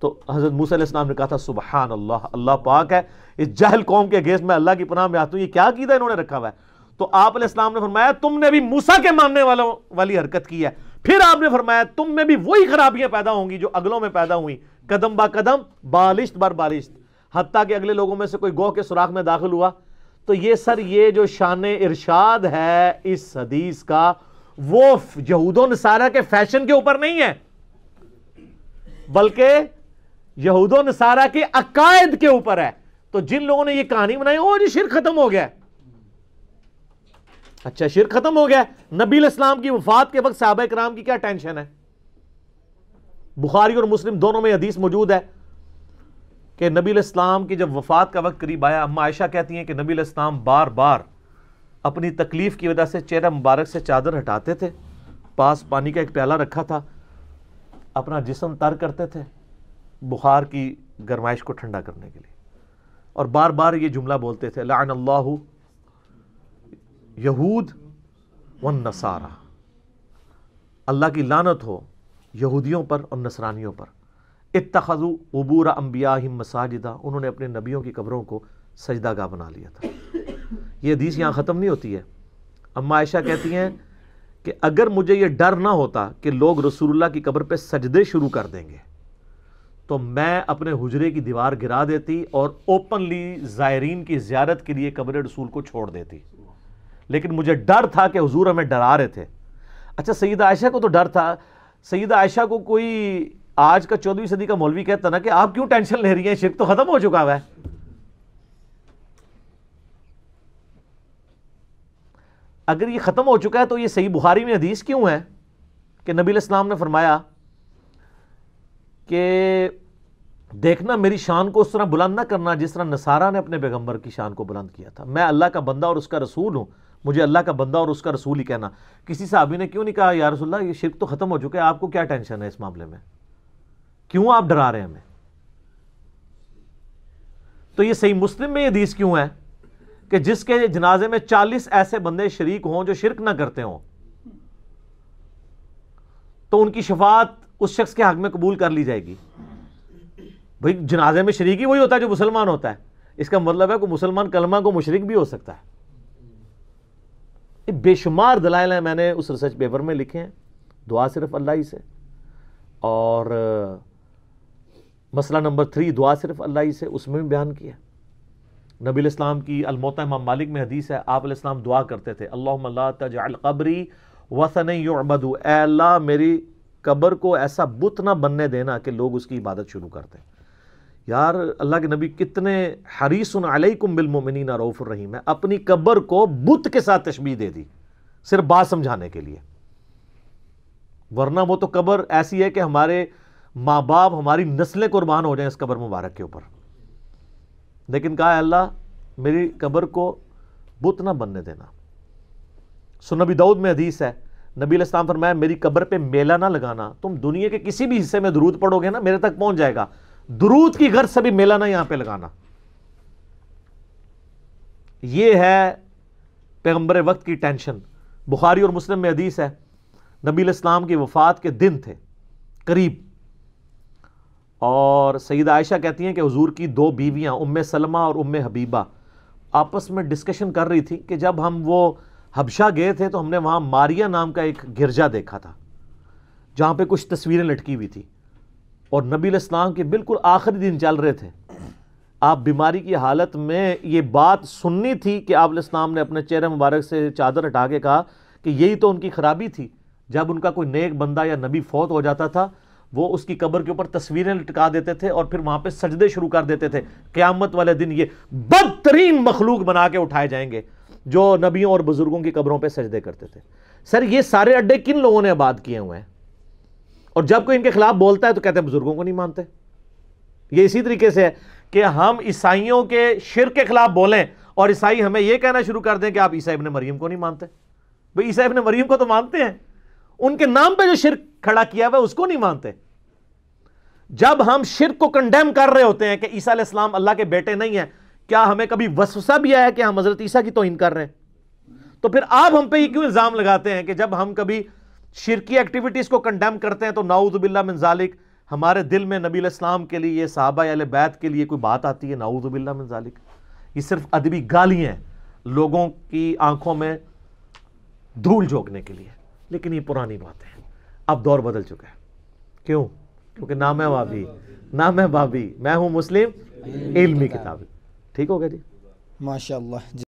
تو حضرت موسیٰ علیہ السلام نے کہا تھا سبحان اللہ اللہ پاک ہے اس جہل قوم کے گیس میں اللہ کی پناہ میں آتا ہوں یہ کیا انہوں نے رکھا ہوا ہے تو آپ علیہ السلام نے فرمایا تم نے بھی موسیٰ کے ماننے والوں والی حرکت کی ہے پھر آپ نے فرمایا تم میں بھی وہی خرابیاں پیدا ہوں گی جو اگلوں میں پیدا ہوئیں قدم با قدم بالشت بار بالشت حتیٰ کہ اگلے لوگوں میں سے کوئی گوہ کے سوراخ میں داخل ہوا تو یہ سر یہ جو شان ارشاد ہے اس حدیث کا وہ یہود و نصارہ کے فیشن کے اوپر نہیں ہے بلکہ یہود و نصارہ کے عقائد کے اوپر ہے تو جن لوگوں نے یہ کہانی بنائی وہ جی شرک ختم ہو گیا ہے اچھا شرک ختم ہو گیا نبی الاسلام کی وفات کے وقت صحابہ کرام کی کیا ٹینشن ہے بخاری اور مسلم دونوں میں حدیث موجود ہے کہ نبی الاسلام کی جب وفات کا وقت قریب آیا اما عائشہ کہتی ہیں کہ نبی الاسلام بار بار اپنی تکلیف کی وجہ سے چہرہ مبارک سے چادر ہٹاتے تھے پاس پانی کا ایک پیالہ رکھا تھا اپنا جسم تر کرتے تھے بخار کی گرمائش کو ٹھنڈا کرنے کے لیے اور بار بار یہ جملہ بولتے تھے لعن اللہ یہود و نصارہ اللہ کی لانت ہو یہودیوں پر اور نصرانیوں پر اتخذو عبور امبیا مساجدہ انہوں نے اپنے نبیوں کی قبروں کو سجدہ گاہ بنا لیا تھا یہ حدیث یہاں ختم نہیں ہوتی ہے اما عائشہ کہتی ہیں کہ اگر مجھے یہ ڈر نہ ہوتا کہ لوگ رسول اللہ کی قبر پہ سجدے شروع کر دیں گے تو میں اپنے حجرے کی دیوار گرا دیتی اور اوپنلی زائرین کی زیارت کے لیے قبر رسول کو چھوڑ دیتی لیکن مجھے ڈر تھا کہ حضور ہمیں ڈرا رہے تھے اچھا سیدہ عائشہ کو تو ڈر تھا سیدہ عائشہ کو کوئی آج کا چودہ صدی کا مولوی کہتا نا کہ آپ کیوں ٹینشن لے رہی ہیں شرک تو ختم ہو چکا ہے اگر یہ ختم ہو چکا ہے تو یہ صحیح بخاری میں حدیث کیوں ہے کہ نبی الاسلام نے فرمایا کہ دیکھنا میری شان کو اس طرح بلند نہ کرنا جس طرح نصارہ نے اپنے پیغمبر کی شان کو بلند کیا تھا میں اللہ کا بندہ اور اس کا رسول ہوں مجھے اللہ کا بندہ اور اس کا رسول ہی کہنا کسی صحابی نے کیوں نہیں کہا یا رسول اللہ یہ شرک تو ختم ہو چکے آپ کو کیا ٹینشن ہے اس معاملے میں کیوں آپ ڈرا رہے ہیں ہمیں تو یہ صحیح مسلم میں یہ دیس کیوں ہے کہ جس کے جنازے میں چالیس ایسے بندے شریک ہوں جو شرک نہ کرتے ہوں تو ان کی شفاعت اس شخص کے حق میں قبول کر لی جائے گی بھائی جنازے میں شریک ہی وہی ہوتا ہے جو مسلمان ہوتا ہے اس کا مطلب ہے کہ مسلمان کلمہ کو مشرک بھی ہو سکتا ہے بے شمار دلائل ہیں میں نے اس ریسرچ پیپر میں لکھے ہیں دعا صرف اللہ ہی سے اور مسئلہ نمبر تھری دعا صرف اللہ ہی سے اس میں بھی بیان کیا نبی الاسلام کی امام مالک میں حدیث ہے آپ علیہ السلام دعا کرتے تھے اللہ تجعل قبری وسن یعبدو اے اللہ میری قبر کو ایسا بت نہ بننے دینا کہ لوگ اس کی عبادت شروع کرتے ہیں یار اللہ کے نبی کتنے حریص علیکم بالمومنین کم الرحیم ہے اپنی قبر کو بت کے ساتھ تشبیح دے دی صرف بات سمجھانے کے لیے ورنہ وہ تو قبر ایسی ہے کہ ہمارے ماں باپ ہماری نسلیں قربان ہو جائیں اس قبر مبارک کے اوپر لیکن کہا ہے اللہ میری قبر کو بت نہ بننے دینا سو نبی دعود میں حدیث ہے نبی علیہ السلام فرمایا میری قبر پہ میلہ نہ لگانا تم دنیا کے کسی بھی حصے میں درود پڑھو گے نا میرے تک پہنچ جائے گا درود کی غرض میلہ نہ یہاں پہ لگانا یہ ہے پیغمبر وقت کی ٹینشن بخاری اور مسلم میں حدیث ہے نبی الاسلام کی وفات کے دن تھے قریب اور سیدہ عائشہ کہتی ہیں کہ حضور کی دو بیویاں ام سلمہ اور ام حبیبہ آپس میں ڈسکشن کر رہی تھی کہ جب ہم وہ حبشہ گئے تھے تو ہم نے وہاں ماریا نام کا ایک گرجا دیکھا تھا جہاں پہ کچھ تصویریں لٹکی ہوئی تھی اور نبی علیہ السلام کے بالکل آخری دن چل رہے تھے آپ بیماری کی حالت میں یہ بات سننی تھی کہ آپ علیہ السلام نے اپنے چہرے مبارک سے چادر ہٹا کے کہا کہ یہی تو ان کی خرابی تھی جب ان کا کوئی نیک بندہ یا نبی فوت ہو جاتا تھا وہ اس کی قبر کے اوپر تصویریں لٹکا دیتے تھے اور پھر وہاں پہ سجدے شروع کر دیتے تھے قیامت والے دن یہ بدترین مخلوق بنا کے اٹھائے جائیں گے جو نبیوں اور بزرگوں کی قبروں پہ سجدے کرتے تھے سر یہ سارے اڈے کن لوگوں نے آباد کیے ہوئے ہیں اور جب کوئی ان کے خلاف بولتا ہے تو کہتے ہیں بزرگوں کو نہیں مانتے یہ اسی طریقے سے ہے کہ ہم عیسائیوں کے شر کے خلاف بولیں اور عیسائی ہمیں یہ کہنا شروع کر دیں کہ آپ عیسائی ابن مریم کو نہیں مانتے عیسائی ابن مریم کو تو مانتے ہیں ان کے نام پہ جو شرک کھڑا کیا اس کو نہیں مانتے جب ہم شرک کو کنڈیم کر رہے ہوتے ہیں کہ عیسیٰ علیہ السلام اللہ کے بیٹے نہیں ہیں کیا ہمیں کبھی وسوسہ بھی آیا کہ ہم حضرت عیسیٰ کی توہین کر رہے ہیں تو پھر آپ ہم پہ یہ کیوں الزام لگاتے ہیں کہ جب ہم کبھی شرکی ایکٹیویٹیز کو کنڈیم کرتے ہیں تو نعوذ باللہ من ذالک ہمارے دل میں نبی الاسلام کے لیے صحابہ علیہ بیت کے لیے کوئی بات آتی ہے نعوذ باللہ من ذالک یہ صرف ادبی گالی ہیں لوگوں کی آنکھوں میں دھول جھونکنے کے لیے لیکن یہ پرانی باتیں ہیں اب دور بدل چکا ہے کیوں کیونکہ نام بابی نام بابی میں ہوں مسلم علمی کتاب ٹھیک ہوگا جی ماشاء اللہ جی